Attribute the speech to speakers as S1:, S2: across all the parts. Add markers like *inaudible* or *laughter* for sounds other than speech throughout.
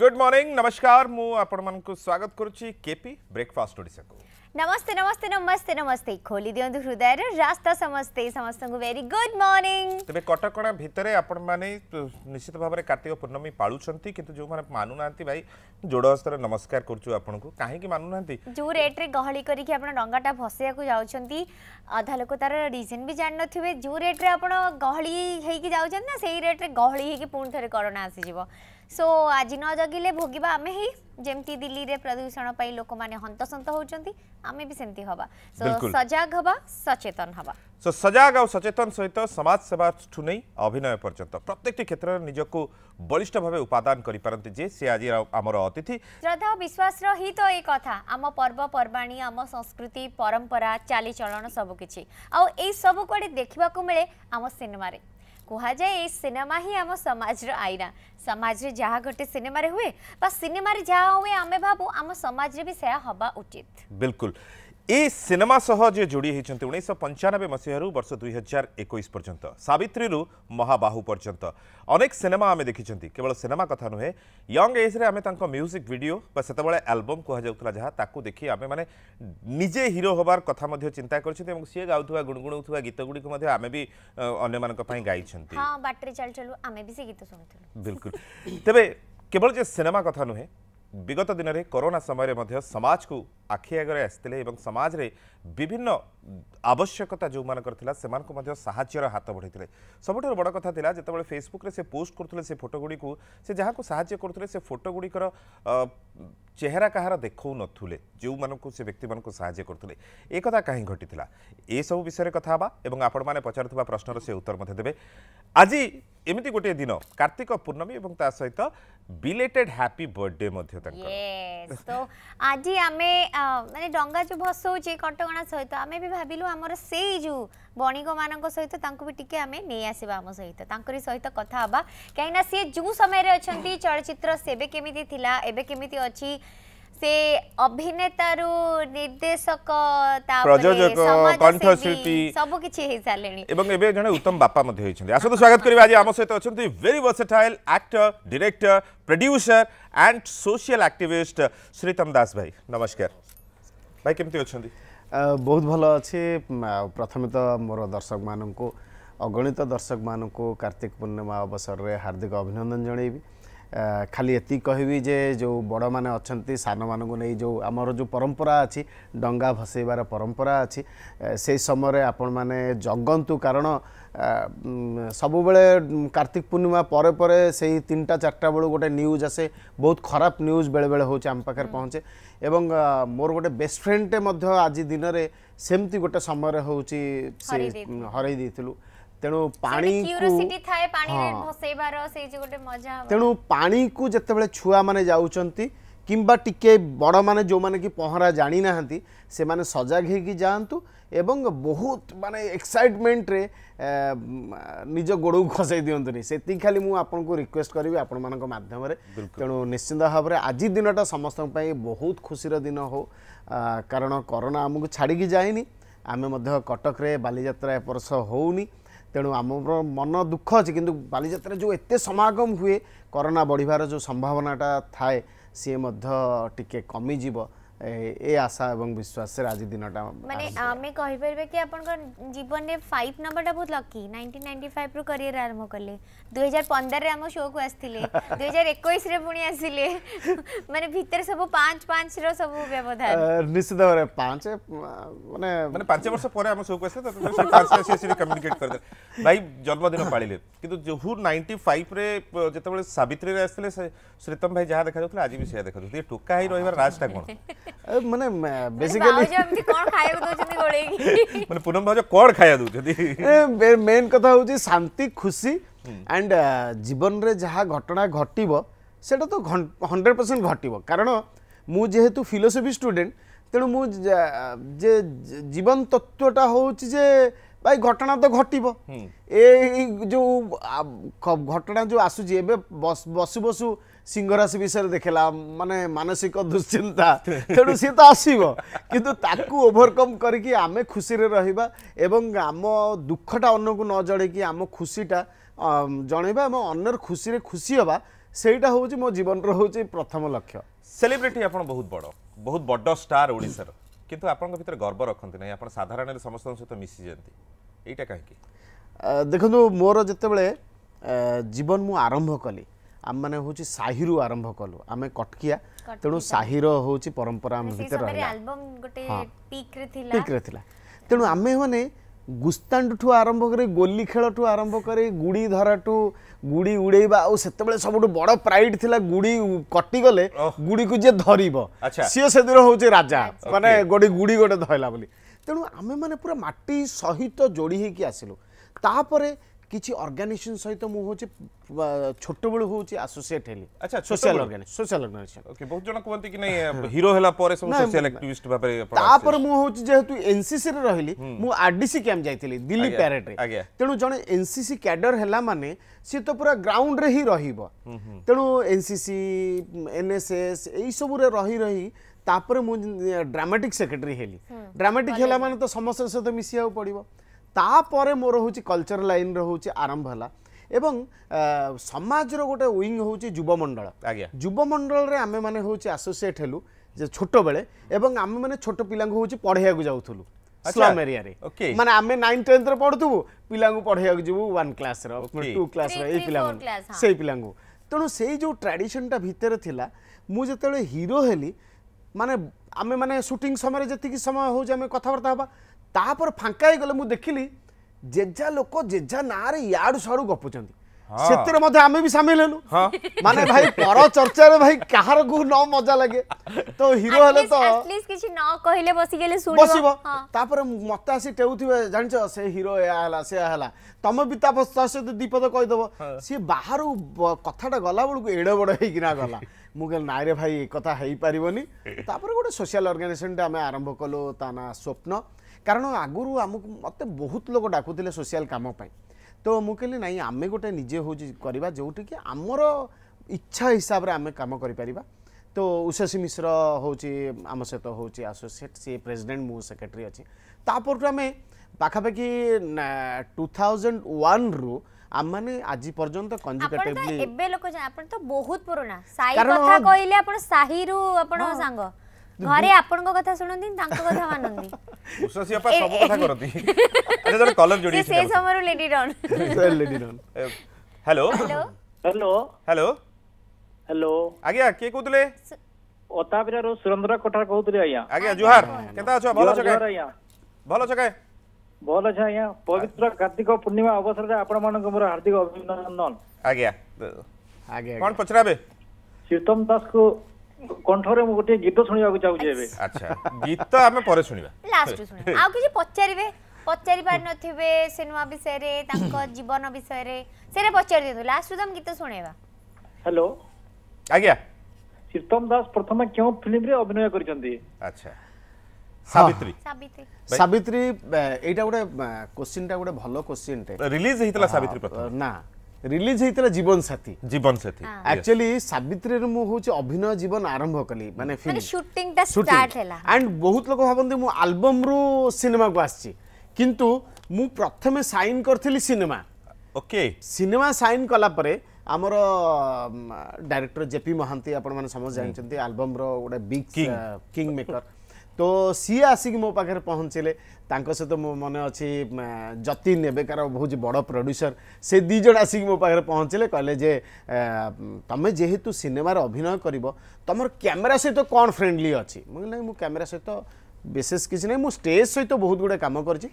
S1: Good morning नमस्कार मु आपमनकु स्वागत करुची केपी ब्रेकफास्ट ओडिसा को
S2: नमस्ते नमस्ते नमस्ते नमस्ते खोली दियंतु हृदयर रास्ता समस्ते समस्त को वेरी गुड मॉर्निंग
S1: तबे कटकणा भितरे आपण माने तो निश्चित भाबरे कार्तिक पूर्णमी पाळुचंती किंतु जो माने मानु नांती भाई जोड़ हस्तरे नमस्कार करुचु आपण को काहे की मानु नांती
S2: जो रेट रे गहळी करी आपण डंगाटा भसिया को जाउचंती आधा लोक तार रीजन भी जान नथिबे जो रेट रे आपण गहळी हेकी जाउचंती ना सेही रेट रे गहळी हेकी पूर्ण थरे कोरोना आसी जीवो ସୋ ଆଜି ନ ଜଗିଲେ ଭୋଗିବା ଆମେ ହିଁ ଯେମିତି ଦିଲ୍ଲୀରେ ପ୍ରଦୂଷଣ ପାଇଁ ଲୋକମାନେ ହନ୍ତସନ୍ତ ହେଉଛନ୍ତି ଆମେ ବି ସେମିତି ହବା ସୋ ସଜାଗ ହବା ସଚେତନ ହବା
S1: ସୋ ସଜାଗ ଆଉ ସଚେତନ ସହିତ ସମାଜସେବାଠୁ ନେଇ ଅଭିନୟ ପର୍ଯ୍ୟନ୍ତ ପ୍ରତ୍ୟେକଟି କ୍ଷେତ୍ରରେ ନିଜକୁ ବଳିଷ୍ଠ ଭାବେ ଉପାଦାନ କରିପାରନ୍ତି ଯେ ସେ ଆଜି ଆମର ଅତିଥି
S2: ଶ୍ରଦ୍ଧା ଓ ବିଶ୍ୱାସର ହିଁ ତ ଏଇ କଥା ଆମ ପର୍ବପର୍ବାଣି ଆମ ସଂସ୍କୃତି ପରମ୍ପରା ଚାଲିଚଳନ ସବୁକିଛି ଆଉ ଏଇସବୁ କୁଆଡ଼େ ଦେଖିବାକୁ ମିଳେ ଆମ ସିନେମାରେ କୁହାଯାଏ ଏଇ ସିନେମା ହିଁ ଆମ ସମାଜର ଆଇନା ସମାଜରେ ଯାହା ଘଟେ ସିନେମାରେ ହୁଏ ବା ସିନେମାରେ ଯାହା ହୁଏ ଆମେ ଭାବୁ ଆମ ସମାଜରେ ବି ସେୟା ହେବା ଉଚିତ
S1: ବିଲକୁଲ सिनेमा सह जे जोड़ी होती उन्नीस पंचानबे मसीह वर्ष दुई हजार एक पर्यंत सवित्री महाबाहू पर्यंत अनेक सिनेमा आम देखी केवल सिनेमा कथ नुहे यंग एज्रे आम म्यूजिक भिडियो हाँ, से आलबम कहुला जहाँ देखि आम निजे हिरो हबार कथ चिंता कर सी गाँव गुणगुणु गीत गुड़ी आम भी अन्य गाई बिलकुल तेज केवल सिनेमा कथ नुहे বিগত দিনৰে করোনা সময়ৰ মధ్య সমাজক আকি আগৰে আস্থিলে আৰু সমাজৰে বিভিন্ন আৱশ্যকতা যো মান কৰতিলা সেমানক মধ্য সহায়ৰ হাত বঢ়াইtile। সবটোৰ বড় কথাtile যেতে বলে Facebook ৰে সে পোষ্ট কৰতুললে সে ফটোগুডিକୁ সে যাহাক সহায় কৰতুললে সে ফটোগুডিৰ চহৰা কাহৰা দেখৌ নথুলে যো মানক সে ব্যক্তিমানক সহায় কৰতুললে একতা काही ঘটিtile। এ সব বিষয়ৰ কথাবা আৰু আপোন মানে পচাৰতবা প্ৰশ্নৰ সে উত্তৰ মধে দেবে। আজি এমিতি গোটিয়ে দিন কার্তিক পূর্ণমী এবং তা সহিত বিলেটেড হ্যাপি বার্থডে মধ্যে তাঙ্কর
S2: यस তো আজি আমি মানে ডঙ্গা যে ভসৌছি কটকণা সহিত আমি বি ভাবিলু আমার সেই যে বণিক মানক সহিত তাঙ্কু বি টিকে আমি নেই আসিবা আম সহিত তাঙ্করি সহিত কথা হবা কাইনা সে যে সময়রে অছন্তি চলচ্চিত্র সেবে কেমিতি থিলা এবে কেমিতি অছি ସେ ଅଭିନେତାରୁ ନିର୍ଦ୍ଦେଶକ ପ୍ରଯୋଜକ କଣ୍ଠଶିଳ୍ପୀ ସବୁ କିଛି ହେଇସାରିଲେଣି
S1: ଏବଂ ଏବେ ଜଣେ ଉତ୍ତମ ବାପା ମଧ୍ୟ ହୋଇଛନ୍ତି ଆସନ୍ତୁ ସ୍ୱାଗତ କରିବା ଆଜି ଆମ ସହିତ ଅଛନ୍ତି very versatile actor director producer and social activist
S3: Sritam Das ଭାଇ ନମସ୍କାର ଭାଇ କେମିତି ଅଛନ୍ତି ବହୁତ ଭଲ ଅଛି ପ୍ରଥମେ ତ ମୋର ଦର୍ଶକମାନଙ୍କୁ ଅଗଣିତ ଦର୍ଶକମାନଙ୍କୁ କାର୍ତ୍ତିକ ପୂର୍ଣ୍ଣିମା ଅବସରରେ ହାର୍ଦ୍ଦିକ ଅଭିନନ୍ଦନ ଜଣାଇବି ଖାଲି ଏତିକି କହିବି ଯେ ଯେଉଁ ବଡ଼ମାନେ ଅଛନ୍ତି ସାନମାନଙ୍କୁ ନେଇ ଯେଉଁ ଆମର ଯେଉଁ ପରମ୍ପରା ଅଛି ଡଙ୍ଗା ଭସେଇବାର ପରମ୍ପରା ଅଛି ସେହି ସମୟରେ ଆପଣମାନେ ଜଗନ୍ତୁ କାରଣ ସବୁବେଳେ କାର୍ତ୍ତିକ ପୂର୍ଣ୍ଣିମା ପରେ ପରେ ସେହି ତିନିଟା ଚାରିଟା ବେଳୁ ଗୋଟେ ନ୍ୟୁଜ୍ ଆସେ ବହୁତ ଖରାପ ନ୍ୟୁଜ୍ ବେଳେବେଳେ ହେଉଛି ଆମ ପାଖରେ ପହଞ୍ଚେ ଏବଂ ମୋର ଗୋଟେ ବେଷ୍ଟ ଫ୍ରେଣ୍ଡଟେ ମଧ୍ୟ ଆଜି ଦିନରେ ସେମିତି ଗୋଟେ ସମୟରେ ହେଉଛି ସେ ହରେଇ ଦେଇଥିଲୁ ତେଣୁ ପାଣି
S2: ଥାଏ ପାଣିରେ ଭସେଇବାର ସେଇ ଯେ ଗୋଟେ ମଜା ତେଣୁ
S3: ପାଣିକୁ ଯେତେବେଳେ ଛୁଆମାନେ ଯାଉଛନ୍ତି কিংবা ଟିକେ বড়মানে যে কি পহরা জানি না সে সজাগ হয়েকি যাতে এবং বহুত মানে এক্সাইটমেন্টরে নিজ গোড় খসাই দিওনি সেটি খালি মু আপনার রিকোয়েস্ট করবি আপনার মাধ্যমে তেমন নিশ্চিন্ত ভাবে আজি দিনটা সমস্ত বহুত খুশির দিন হো কারণ করোনা আমি ছাড়ি যাইনি আমি কটকরে বালিযাত্রা এবর্ষ হোনি ତେଣୁ ଆମର ମନ ଦୁଃଖ ଅଛି କିନ୍ତୁ ବାଲିଯାତ୍ରାରେ ଯେଉଁ ଏତେ ସମାଗମ ହୁଏ କରୋନା ବଢ଼ିବାର ଯେଉଁ ସମ୍ଭାବନାଟା ଥାଏ ସିଏ ମଧ୍ୟ ଟିକେ କମିଯିବ এই আশা এবং বিশ্বাসের আজ দিনটা মানে
S2: আমি কহিপারিবা কি আপনার জীবনে ফাইভ নম্বরটা বহুত লকি নাইনটিন নাইন্টি ফাইভ রু ক্যারিয়ার আরম্ভ কলে দুই হাজার পনেরে আমার শো কু আসলে দুই হাজার একুশে পুঁ আসলে মানে ভিতরে সব পাঁচ পাঁচ র সব ব্যবধান
S3: নিশ্চিত ভাবে পাঁচ মানে মানে পাঁচ
S1: বর্ষ পরে আমার শো কু আসলে কমিউনিকেট করে ভাই জন্মদিন পাড়িলে কিন্তু জহু নাইন্টি ফাইভ রে যেতবে সাবিত্রী আসলে শ্রীতম ভাই যা দেখা যাচ্ছিল আজ বি সে দেখা যাচ্ছে টোকা হয়ে রহবার
S3: রাজটা কোণ ମାନେ ବେସିକାଲି ଏମିତି କ'ଣ ଖାଇବାକୁ ଦଉଛନ୍ତି ଗୋଳେଇକି ମାନେ ପୁନମ ଭାଉଜ କ'ଣ ଖାଇବା ଦଉଛନ୍ତି ମେନ୍ କଥା ହେଉଛି ଶାନ୍ତି ଖୁସି ଆଣ୍ଡ ଜୀବନରେ ଯାହା ଘଟଣା ଘଟିବ ସେଇଟା ତ ହଣ୍ଡ୍ରେଡ଼ ପରସେଣ୍ଟ ଘଟିବ କାରଣ ମୁଁ ଯେହେତୁ ଫିଲୋସଫି ଷ୍ଟୁଡେଣ୍ଟ ତେଣୁ ମୁଁ ଯେ ଜୀବନ ତତ୍ତ୍ୱଟା ହେଉଛି ଯେ ଭାଇ ଘଟଣା ତ ଘଟିବ ଏ ଯେଉଁ ଘଟଣା ଯେଉଁ ଆସୁଛି ଏବେ ବସୁ ବସୁ সিংহরাশি বিষয়ে দেখলাম মানে মানসিক দুশ্চিন্তা তেমন সি তো আসব কিন্তু তাকে ওভরকম করি আমি খুশি রহবা এবং আম দুঃখটা অন্যকে ন জড়াইকি আম খুশিটা জনাইবা এবং অন্যর খুশি খুশি হওয়া সেইটা হচ্ছে মো জীবনর হচ্ছে প্রথম লক্ষ্য
S1: সেলিব্রিটি আপনার বহু বড় বহু বড় স্টার ওড়িশার কিন্তু আপনার ভিতরে গর্ব রাখতে না আপনার সাধারণ
S3: সমস্ত সহ মিশি
S1: যাতে এইটা কী
S3: দেখুন মোর যেতবে জীবন মু আরম্ভ কলি আম মানে হচ্ছে সাহি রু আরম্ভ কলু আমি কটকিয়া তেমন সাহির হচ্ছে পরম্পরা আমি ভিতরে
S2: পিক রে
S3: লা তেমন আমি মানে গুস্তাণ্ডু ঠু আরম্ভ করে গোলি খেল ঠু আরম্ভ করে গুড়ি ধরা ঠু গুড়ি উড়াইব আ সেতবে সবু বড় প্রাইড লা গুড়ি কটি গলে গুড়ি কু যে ধরিব সিও সেদিন হচ্ছে রাজা মানে গড়ি গুড়ি গোটে ধরলা বলি তেমন আমি মানে পুরা মাটি সহিত যোড়ি হয়ে আসিলু তাপরে किसी ऑर्गेनाइजेशन सहित मुझे छोट बल हूँ आसोसीएट है बहुत जन
S1: कहते कि नहीं हीरो हेला
S3: एनसीसी रे आरडीसी कैंप जाईतिली दिल्ली पैरेड रे तेनु एनसीसी कैडर हेला माने से तो पूरा ग्राउंड रे ही रहिबो तेनु एनसीसी एनएसएस एई सब रही रही तापर मु ड्रामेटिक सेक्रेटरी ड्रामेटिक हेला तो समस्त सहित मिसिया पड़िबो ତାପରେ ମୋର ହେଉଛି କଲଚର ଲାଇନ୍ର ହେଉଛି ଆରମ୍ଭ ହେଲା ଏବଂ ସମାଜର ଗୋଟେ ୱିଙ୍ଗ ହେଉଛି ଯୁବମଣ୍ଡଳ ଆଜ୍ଞା ଯୁବମଣ୍ଡଳରେ ଆମେମାନେ ହେଉଛି ଆସୋସିଏଟ୍ ହେଲୁ ଯେ ଛୋଟବେଳେ ଏବଂ ଆମେମାନେ ଛୋଟ ପିଲାଙ୍କୁ ହେଉଛି ପଢ଼େଇବାକୁ ଯାଉଥିଲୁ ସ୍ଲମ୍ ଏରିଆରେ ମାନେ ଆମେ ନାଇନ୍ ଟେନ୍ଥରେ ପଢ଼ୁଥିବୁ ପିଲାଙ୍କୁ ପଢ଼େଇବାକୁ ଯିବୁ ୱାନ୍ କ୍ଲାସ୍ର ଟୁ କ୍ଲାସ୍ର ଏଇ ପିଲାମାନଙ୍କୁ ସେଇ ପିଲାଙ୍କୁ ତେଣୁ ସେଇ ଯେଉଁ ଟ୍ରାଡ଼ିସନ୍ଟା ଭିତରେ ଥିଲା ମୁଁ ଯେତେବେଳେ ହିରୋ ହେଲି ମାନେ ଆମେ ମାନେ ସୁଟିଂ ସମୟରେ ଯେତିକି ସମୟ ହେଉଛି ଆମେ କଥାବାର୍ତ୍ତା ହେବା ତାପରେ ଫାଙ୍କା ହେଇଗଲେ ମୁଁ ଦେଖିଲି ଜେଜା ଲୋକ ଜେଜା ନାଁରେ ଇଆଡ଼ୁ ସିଆଡ଼ୁ ଗପୁଛନ୍ତି ସେଥିରେ ମଧ୍ୟ ଆମେ ବି ସାମିଲ ହେଲୁ
S1: ମାନେ ଭାଇ ପର
S3: ଚର୍ଚ୍ଚାରେ ଭାଇ କାହାରକୁ ନ ମଜା ଲାଗେ ତ ହିରୋ ହେଲେ ତ
S2: କିଛି ନ କହିଲେ ବସିଗଲେ ବସିବ
S3: ତାପରେ ମତେ ଆସି ଟେଉଥିବେ ଜାଣିଛ ସେ ହିରୋ ଏହା ହେଲା ସେୟା ହେଲା ତମେ ବି ତା ସହିତ ଦିପଦ କହିଦେବ ସିଏ ବାହାରୁ କଥାଟା ଗଲା ବେଳକୁ ଏଡ଼େ ବଡ଼ ହେଇକିନା ଗଲା ମୁଁ କହିଲି ନାଇଁରେ ଭାଇ ଏ କଥା ହେଇପାରିବନି ତାପରେ ଗୋଟେ ସୋସିଆଲ ଅର୍ଗାନାଇଜେସନଟେ ଆମେ ଆରମ୍ଭ କଲୁ ତା ନାଁ ସ୍ୱପ୍ନ କାରଣ ଆଗରୁ ଆମକୁ ମୋତେ ବହୁତ ଲୋକ ଡାକୁଥିଲେ ସୋସିଆଲ କାମ ପାଇଁ ତ ମୁଁ କହିଲି ନାଇଁ ଆମେ ଗୋଟେ ନିଜେ ହେଉଛି କରିବା ଯେଉଁଠିକି ଆମର ଇଚ୍ଛା ହିସାବରେ ଆମେ କାମ କରିପାରିବା তো উষাশী মিশ্র হচ্ছে আমার সহ হচ্ছে আসোসিয়েট সি প্রেসিডেন্ট মু সেক্রেটারি অছি তাপরঠু আমি পাখাপাখি টু থাউজেন্ড ওয়ান রু আমি আজি পর্যন্ত কনজিকেটিভলি এবে
S2: লোক আপন তো বহুত পুরনা সাই কথা কইলে আপন সাহি রু আপন সাঙ্গ ঘরে আপনার কথা শুনতি তাঁর কথা মানতি
S3: উষসী আপা সব
S1: কথা করতি এটা জন কলম জড়ি সে
S2: সময়ের lady don
S1: lady don hello hello hello hello আজ্ঞা কে কହୁଥିଲେ অতাবিরার সুরেন্দ্র কোঠার কହୁଥିଲେ আজ্ঞা আজ্ঞা জুহার কেতা আছো ভালো আছো কে ভালো আছো কে ଭଲ ଅଛି ଆଜ୍ଞା ପବିତ୍ର କାର୍ତ୍ତିକ ପୂର୍ଣ୍ଣିମା ଅବସରରେ ଆପଣମାନଙ୍କୁ ମୋର ହାର୍ଦ୍ଦିକ ଅଭିନନ୍ଦନ ଆଜ୍ଞା ଆଜ୍ଞା କ'ଣ ପଚରାବେ ଶ୍ରୀତମ ଦାସଙ୍କୁ କଣ୍ଠରେ ମୁଁ ଗୋଟିଏ ଗୀତ ଶୁଣିବାକୁ ଚାହୁଁଛି ଏବେ ଆଚ୍ଛା ଗୀତ ଆମେ ପରେ ଶୁଣିବା ଲାଷ୍ଟରେ ଶୁଣିବା ଆଉ
S2: କିଛି ପଚାରିବେ ପଚାରି ପାରିନଥିବେ ସିନେମା ବିଷୟରେ ତାଙ୍କ ଜୀବନ ବିଷୟରେ ସେଟା ପଚାରି ଦିଅନ୍ତୁ ଲାଷ୍ଟରେ ତମେ ଗୀତ ଶୁଣେଇବା
S1: ହ୍ୟାଲୋ ଆଜ୍ଞା ଶ୍ରୀତମ ଦାସ ପ୍ରଥମେ
S3: କେଉଁ ଫିଲ୍ମରେ ଅଭିନୟ କରିଛନ୍ତି ଆଚ୍ଛା ସାବିତ୍ରୀ ସାବିତ୍ରୀ ଏଇଟା ଗୋଟେ କୋଶ୍ଚିନ୍ଟା ଗୋଟେ ଭଲ କୋଶ୍ଚିନ୍ଟେ ରିଲିଜ୍ ହେଇଥିଲା ସାବିତ୍ରୀ ନା ରିଲିଜ୍ ହେଇଥିଲା ଜୀବନ ସାଥୀ ଜୀବନ ସାଥୀ ଆକ୍ଚୁଆଲି ସାବିତ୍ରୀରେ ମୁଁ ହଉଛି ଅଭିନୟ ଜୀବନ ଆରମ୍ଭ କଲି ମାନେ
S2: ସୁଟିଂଟା ଷ୍ଟାର୍ଟ ହେଲା
S3: ଆଣ୍ଡ ବହୁତ ଲୋକ ଭାବନ୍ତି ମୁଁ ଆଲବମ୍ରୁ ସିନେମାକୁ ଆସିଛି କିନ୍ତୁ ମୁଁ ପ୍ରଥମେ ସାଇନ୍ କରିଥିଲି ସିନେମା ଓକେ ସିନେମା ସାଇନ୍ କଲା ପରେ ଆମର ଡାଇରେକ୍ଟର ଜେପି ମହାନ୍ତି ଆପଣମାନେ ସମସ୍ତେ ଜାଣିଛନ୍ତି ଆଲବମ୍ର ଗୋଟେ ବିଗ୍ କିଙ୍ଗ ମେକର তো ସିଏ ଆସିକି ମୋ ପାଖରେ ପହଞ୍ଚିଲେ ତାଙ୍କ ସହିତ ମୋ ମନେ ଅଛି ଯତିନ ଏବେକାର ବହୁତ ବଡ଼ ପ୍ରଡ୍ୟୁସର ସେ ଦୁଇ ଜଣ ଆସିକି ମୋ ପାଖରେ ପହଞ୍ଚିଲେ କହିଲେ ଯେ ତମେ ଯେହେତୁ ସିନେମାରେ ଅଭିନୟ କରିବ ତମର କ୍ୟାମେରା ସହିତ କ'ଣ ଫ୍ରେଣ୍ଡଲି ଅଛି ମୁଁ କହିଲି ମୁଁ କ୍ୟାମେରା ସହିତ ବିଶେଷ କିଛି ନାହିଁ ମୁଁ ଷ୍ଟେଜ୍ ସହିତ ବହୁତ ଗୁଡ଼ିଏ କାମ କରିଛି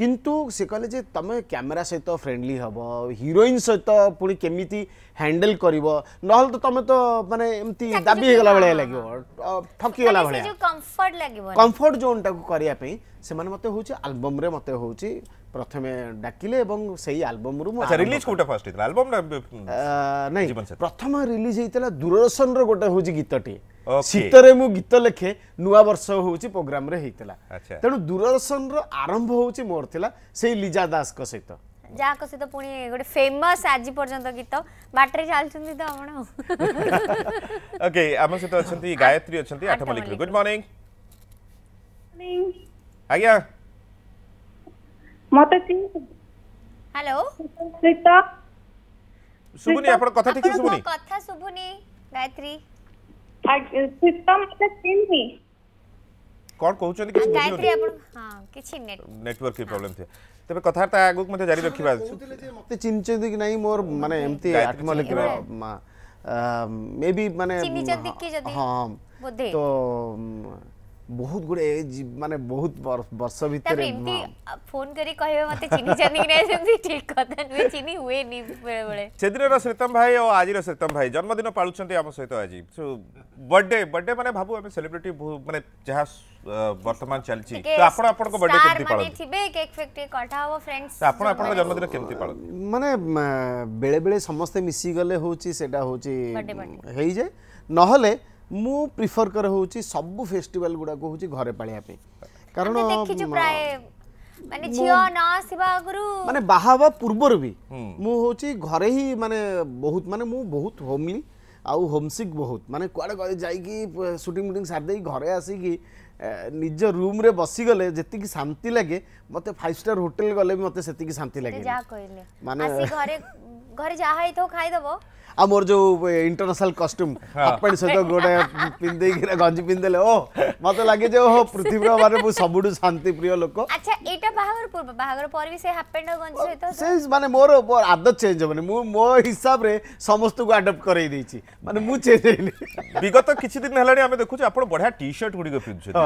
S3: কিন্তু ସେ କହିଲେ ଯେ ତୁମେ କ୍ୟାମେରା ସହିତ ଫ୍ରେଣ୍ଡଲି ହେବ ହିରୋଇନ୍ ସହିତ ପୁଣି କେମିତି ହ୍ୟାଣ୍ଡେଲ କରିବ ନହେଲେ ତ ତୁମେ ତ ମାନେ ଏମିତି ଦାବି ହେଇଗଲା ଭଳିଆ ଲାଗିବ ଠକିଗଲା ଭଳିଆ କମ୍ଫର୍ଟ ଜୋନ୍ଟାକୁ କରିବା ପାଇଁ ସେମାନେ ମୋତେ ହେଉଛି ଆଲବମ୍ରେ ମୋତେ ହେଉଛି ପ୍ରଥମେ ଡାକିଲେ ଏବଂ ସେଇ ଆଲବମ୍ରୁ ମୁଁ ରିଲିଜ୍ କୋଉଟା ଫାର୍ଷ୍ଟ ହେଇଥିଲା ଆଲବମ୍ ନାଇଁ ପ୍ରଥମ ରିଲିଜ୍ ହେଇଥିଲା ଦୂରଦର୍ଶନର ଗୋଟେ ହେଉଛି ଗୀତଟିଏ ଶୀତରେ ମୁଁ ଗୀତ ଲେଖେ ନୂଆ ବର୍ଷ ହେଉଛି ପ୍ରୋଗ୍ରାମରେ ହେଇଥିଲା ତେଣୁ ଦୂରଦର୍ଶନର ଆରମ୍ଭ ହେଉଛି ମୋର ଥିଲା ସେଇ ଲିଜା ଦାସଙ୍କ ସହିତ
S2: ଯାହାଙ୍କ ସହିତ ପୁଣି ଗୋଟେ ଫେମସ୍ ଆଜି ପର୍ଯ୍ୟନ୍ତ ଗୀତ ବାଟରେ ଚାଲୁଛନ୍ତି ତ ଆପଣ
S3: ଓକେ ଆମ ସହିତ ଅଛନ୍ତି
S1: ଗାୟତ୍ରୀ ଅଛନ୍ତି ଆଠମଲ୍ଲିକରୁ ଗୁଡ୍ ମର୍ଣ୍ଣିଂ ଆଜ୍ଞା মতে
S2: হ্যালো সুপ্রিত
S1: শুভুনি আপনার কথা ঠিক শুভুনি
S2: কথা শুভুনি গায়ত্রী
S1: সুপ্রিত
S3: মতে চিনবি
S1: কোন কহুচন্তি কিছু বুঝিও গায়ত্রী আপন
S3: হ্যাঁ কিছু নেট
S1: নেটওয়ার্ক কি প্রবলেম থিয়া
S3: তবে কথাটা আগুক মতে জারি রাখিবা মতে চিনচন্তি কি নাই মোর মানে এমতি আত্মলিক মে বি মানে চিনচন্তি কি যদি হ্যাঁ তো ବହୁତ ଗୁଡ଼େ ମାନେ ବହୁତ ବର୍ଷ ଭିତରେ
S2: ଫୋନ କରି କହିବେ ମତେ ଚିନି ଜାନି କି ନାହିଁ ସେମିତି ଠିକ କଥା ନୁହେଁ ଚିନି ହୁଏନି ବେଳେବେଳେ
S1: ସେଦିନର ଶ୍ରୀତମ ଭାଇ ଓ ଆଜିର ଶ୍ରୀତମ ଭାଇ ଜନ୍ମଦିନ ପାଳୁଛନ୍ତି ଆମ ସହିତ ଆଜି ବର୍ଥଡେ ବର୍ଥଡେ ମାନେ ଭାବୁ ଆମେ ସେଲିବ୍ରିଟି ମାନେ ଯାହା ବର୍ତ୍ତମାନ ଚାଲିଛି ତ ଆପଣ ଆପଣଙ୍କ ବର୍ଥଡେ କେମିତି ପାଳନ୍ତି
S2: ଥିବେ କେକ୍ ଫେକ୍ ଟିକେ କଟା ହବ ଫ୍ରେଣ୍ଡସ୍ ଆପଣ ଆପଣଙ୍କ ଜନ୍ମଦିନ
S1: କେମିତି
S3: ପାଳନ୍ତି ମାନେ ବେଳେ ବେଳେ ସମସ୍ତେ ମିଶି ଗଲେ ହେଉଛି ସେଟା ହେଉଛି ହେଇଯାଏ ନହେଲେ ମୁଁ ପ୍ରିଫର କରେ ହେଉଛି ସବୁ ଫେଷ୍ଟିଭାଲ ଗୁଡ଼ାକ ହେଉଛି ଘରେ ପାଳିବା ପାଇଁ କାରଣ ମାନେ ବାହା ହେବା ପୂର୍ବରୁ ବି ମୁଁ ହେଉଛି ଘରେ ହିଁ ମାନେ ବହୁତ ମାନେ ମୁଁ ବହୁତ ହୋମଲି ଆଉ ହୋମସିକ୍ ବହୁତ ମାନେ କୁଆଡ଼େ ଯାଇକି ସୁଟିଂ ମୁଟିଂ ସାରିଦେଇକି ଘରେ ଆସିକି ନିଜ ରୁମ୍ରେ ବସିଗଲେ ଯେତିକି ଶାନ୍ତି ଲାଗେ ମୋତେ ଫାଇଭ୍ ଷ୍ଟାର୍ ହୋଟେଲ୍ ଗଲେ ବି ମୋତେ ସେତିକି ଶାନ୍ତି ଲାଗେ
S2: ମାନେ ଘରେ ଯାହା ହେଇଥିବ ଖାଇଦେବ
S3: ଆଉ ମୋର ଯୋଉ ଇଣ୍ଟରନ୍ୟାସନାଲ କଷ୍ଟ୍ୟୁମ୍ ହାଫ୍ ପ୍ୟାଣ୍ଟ ସହିତ ଗୋଟେ ପିନ୍ଧେଇକି ଗଞ୍ଜି ପିନ୍ଧିଦେଲେ ଓ ମତେ ଲାଗେ ଯେ ଓହୋ ପୃଥିବୀର ମାନେ ମୁଁ ସବୁଠୁ ଶାନ୍ତି ପ୍ରିୟ ଲୋକ ଆଚ୍ଛା
S2: ଏଇଟା ବାହାଘର ପୂର୍ବ ବାହାଘର ପରେ ବି ସେ ହାଫ୍ ପ୍ୟାଣ୍ଟ ଆଉ ଗଞ୍ଜି ସହିତ ସେ
S3: ମାନେ ମୋର ଆଦତ ଚେଞ୍ଜ ହବନି ମୁଁ ମୋ ହିସାବରେ ସମସ୍ତଙ୍କୁ ଆଡପ୍ଟ କରେଇ ଦେଇଛି ମାନେ ମୁଁ ଚେଞ୍ଜ ହେଇନି ବିଗତ କିଛି ଦିନ ହେଲାଣି ଆମେ
S1: ଦେଖୁଛୁ ଆପଣ ବଢିଆ ଟି ସାର୍ଟ ଗୁଡିକ ପିନ୍ଧୁଛନ୍ତି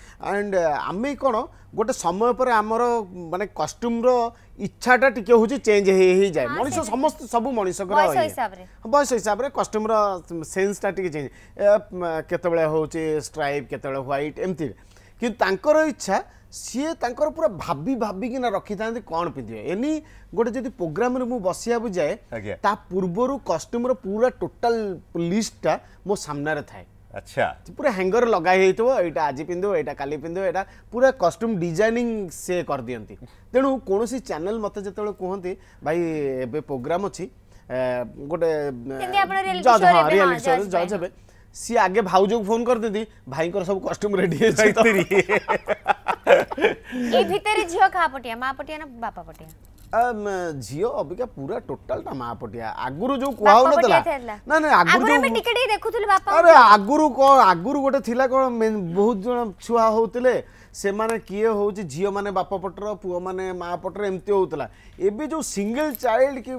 S3: ଆଣ୍ଡ uh, ଆମେ କ'ଣ ଗୋଟେ ସମୟ ପରେ ଆମର ମାନେ କଷ୍ଟ୍ୟୁମ୍ର ଇଚ୍ଛାଟା ଟିକେ ହେଉଛି ଚେଞ୍ଜ ହେଇ ହେଇଯାଏ ମଣିଷ ସମସ୍ତେ ସବୁ ମଣିଷଙ୍କର ବୟସ ହିସାବରେ କଷ୍ଟ୍ୟୁମ୍ର ସେନ୍ସଟା ଟିକେ ଚେଞ୍ଜ କେତେବେଳେ ହେଉଛି ଷ୍ଟ୍ରାଇପ୍ କେତେବେଳେ ହ୍ୱାଇଟ୍ ଏମିତି କିନ୍ତୁ ତାଙ୍କର ଇଚ୍ଛା ସିଏ ତାଙ୍କର ପୁରା ଭାବି ଭାବିକିନା ରଖିଥାନ୍ତି କ'ଣ ପିନ୍ଧିବେ ଏନି ଗୋଟେ ଯଦି ପ୍ରୋଗ୍ରାମ୍ରେ ମୁଁ ବସିବାକୁ ଯାଏ ତା ପୂର୍ବରୁ କଷ୍ଟ୍ୟୁମ୍ର ପୁରା ଟୋଟାଲ୍ ଲିଷ୍ଟଟା ମୋ ସାମ୍ନାରେ ଥାଏ আচ্ছা পুরা হ্যাঙ্গর লগাই হইতো এটা আজি পিন্ধু এটা কালি পিন্ধু এটা পুরা কস্টুম ডিজাইনিং সে কর দিয়ন্তি তেনু কোনসি চ্যানেল মতে যেতবেলে কোহন্তি ভাই এবে প্রোগ্রাম অছি গোটে জজ হ্যাঁ রিয়ালিটি শো জজ হবে সি আগে ভাউজক ফোন করে দিদি ভাইঙ্কর সব কস্টুম রেডি হয়েছে
S2: এই ভিতরে ঝিও খাপটিয়া মা পটিয়া না বাপা পটিয়া
S3: ଝିଅ ଅବିକା ପୁରା ଟୋଟାଲଟା ମା ପଟିଆ ଆଗରୁ ଯୋଉ କୁହାଉନଥିଲା ନା ନା ଆଗରୁ
S2: ଆଗରୁ
S3: ଆଗରୁ ଗୋଟେ ଥିଲା କଣ ବହୁତ ଜଣ ଛୁଆ ହଉଥିଲେ ସେମାନେ କିଏ ହେଉଛି ଝିଅମାନେ ବାପ ପଟର ପୁଅମାନେ ମା' ପଟର ଏମିତି ହେଉଥିଲା ଏବେ ଯେଉଁ ସିଙ୍ଗଲ୍ ଚାଇଲ୍ଡ କି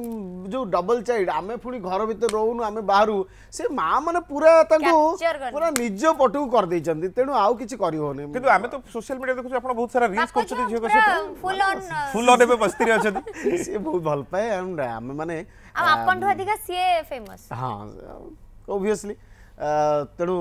S3: ଯେଉଁ ଡବଲ୍ ଚାଇଲ୍ଡ ଆମେ ପୁଣି ଘର ଭିତରେ ରହୁନୁ ଆମେ ବାହାରୁ ସେ ମାଆମାନେ ପୁରା ତାଙ୍କୁ ପୁରା ନିଜ ପଟକୁ କରିଦେଇଛନ୍ତି ତେଣୁ ଆଉ କିଛି କରିହେଉନି କିନ୍ତୁ ଆମେ ତ ସୋସିଆଲ ମିଡ଼ିଆ ଦେଖୁଛୁ ଆପଣ ବହୁତ ସାରା ରିଲ୍ସ କରୁଛନ୍ତି ଝିଅଙ୍କ ସହିତ ଫୁଲ୍ ଅନ୍ ଏବେ ବସ୍ତିରେ ଅଛନ୍ତି ସିଏ ବହୁତ ଭଲ ପାଏ ଆମେ ମାନେ ଆପଣଠୁ ଅଧିକା
S2: ସିଏ ଫେମସ୍
S3: ହଁ ଓଭିୟସଲି ତେଣୁ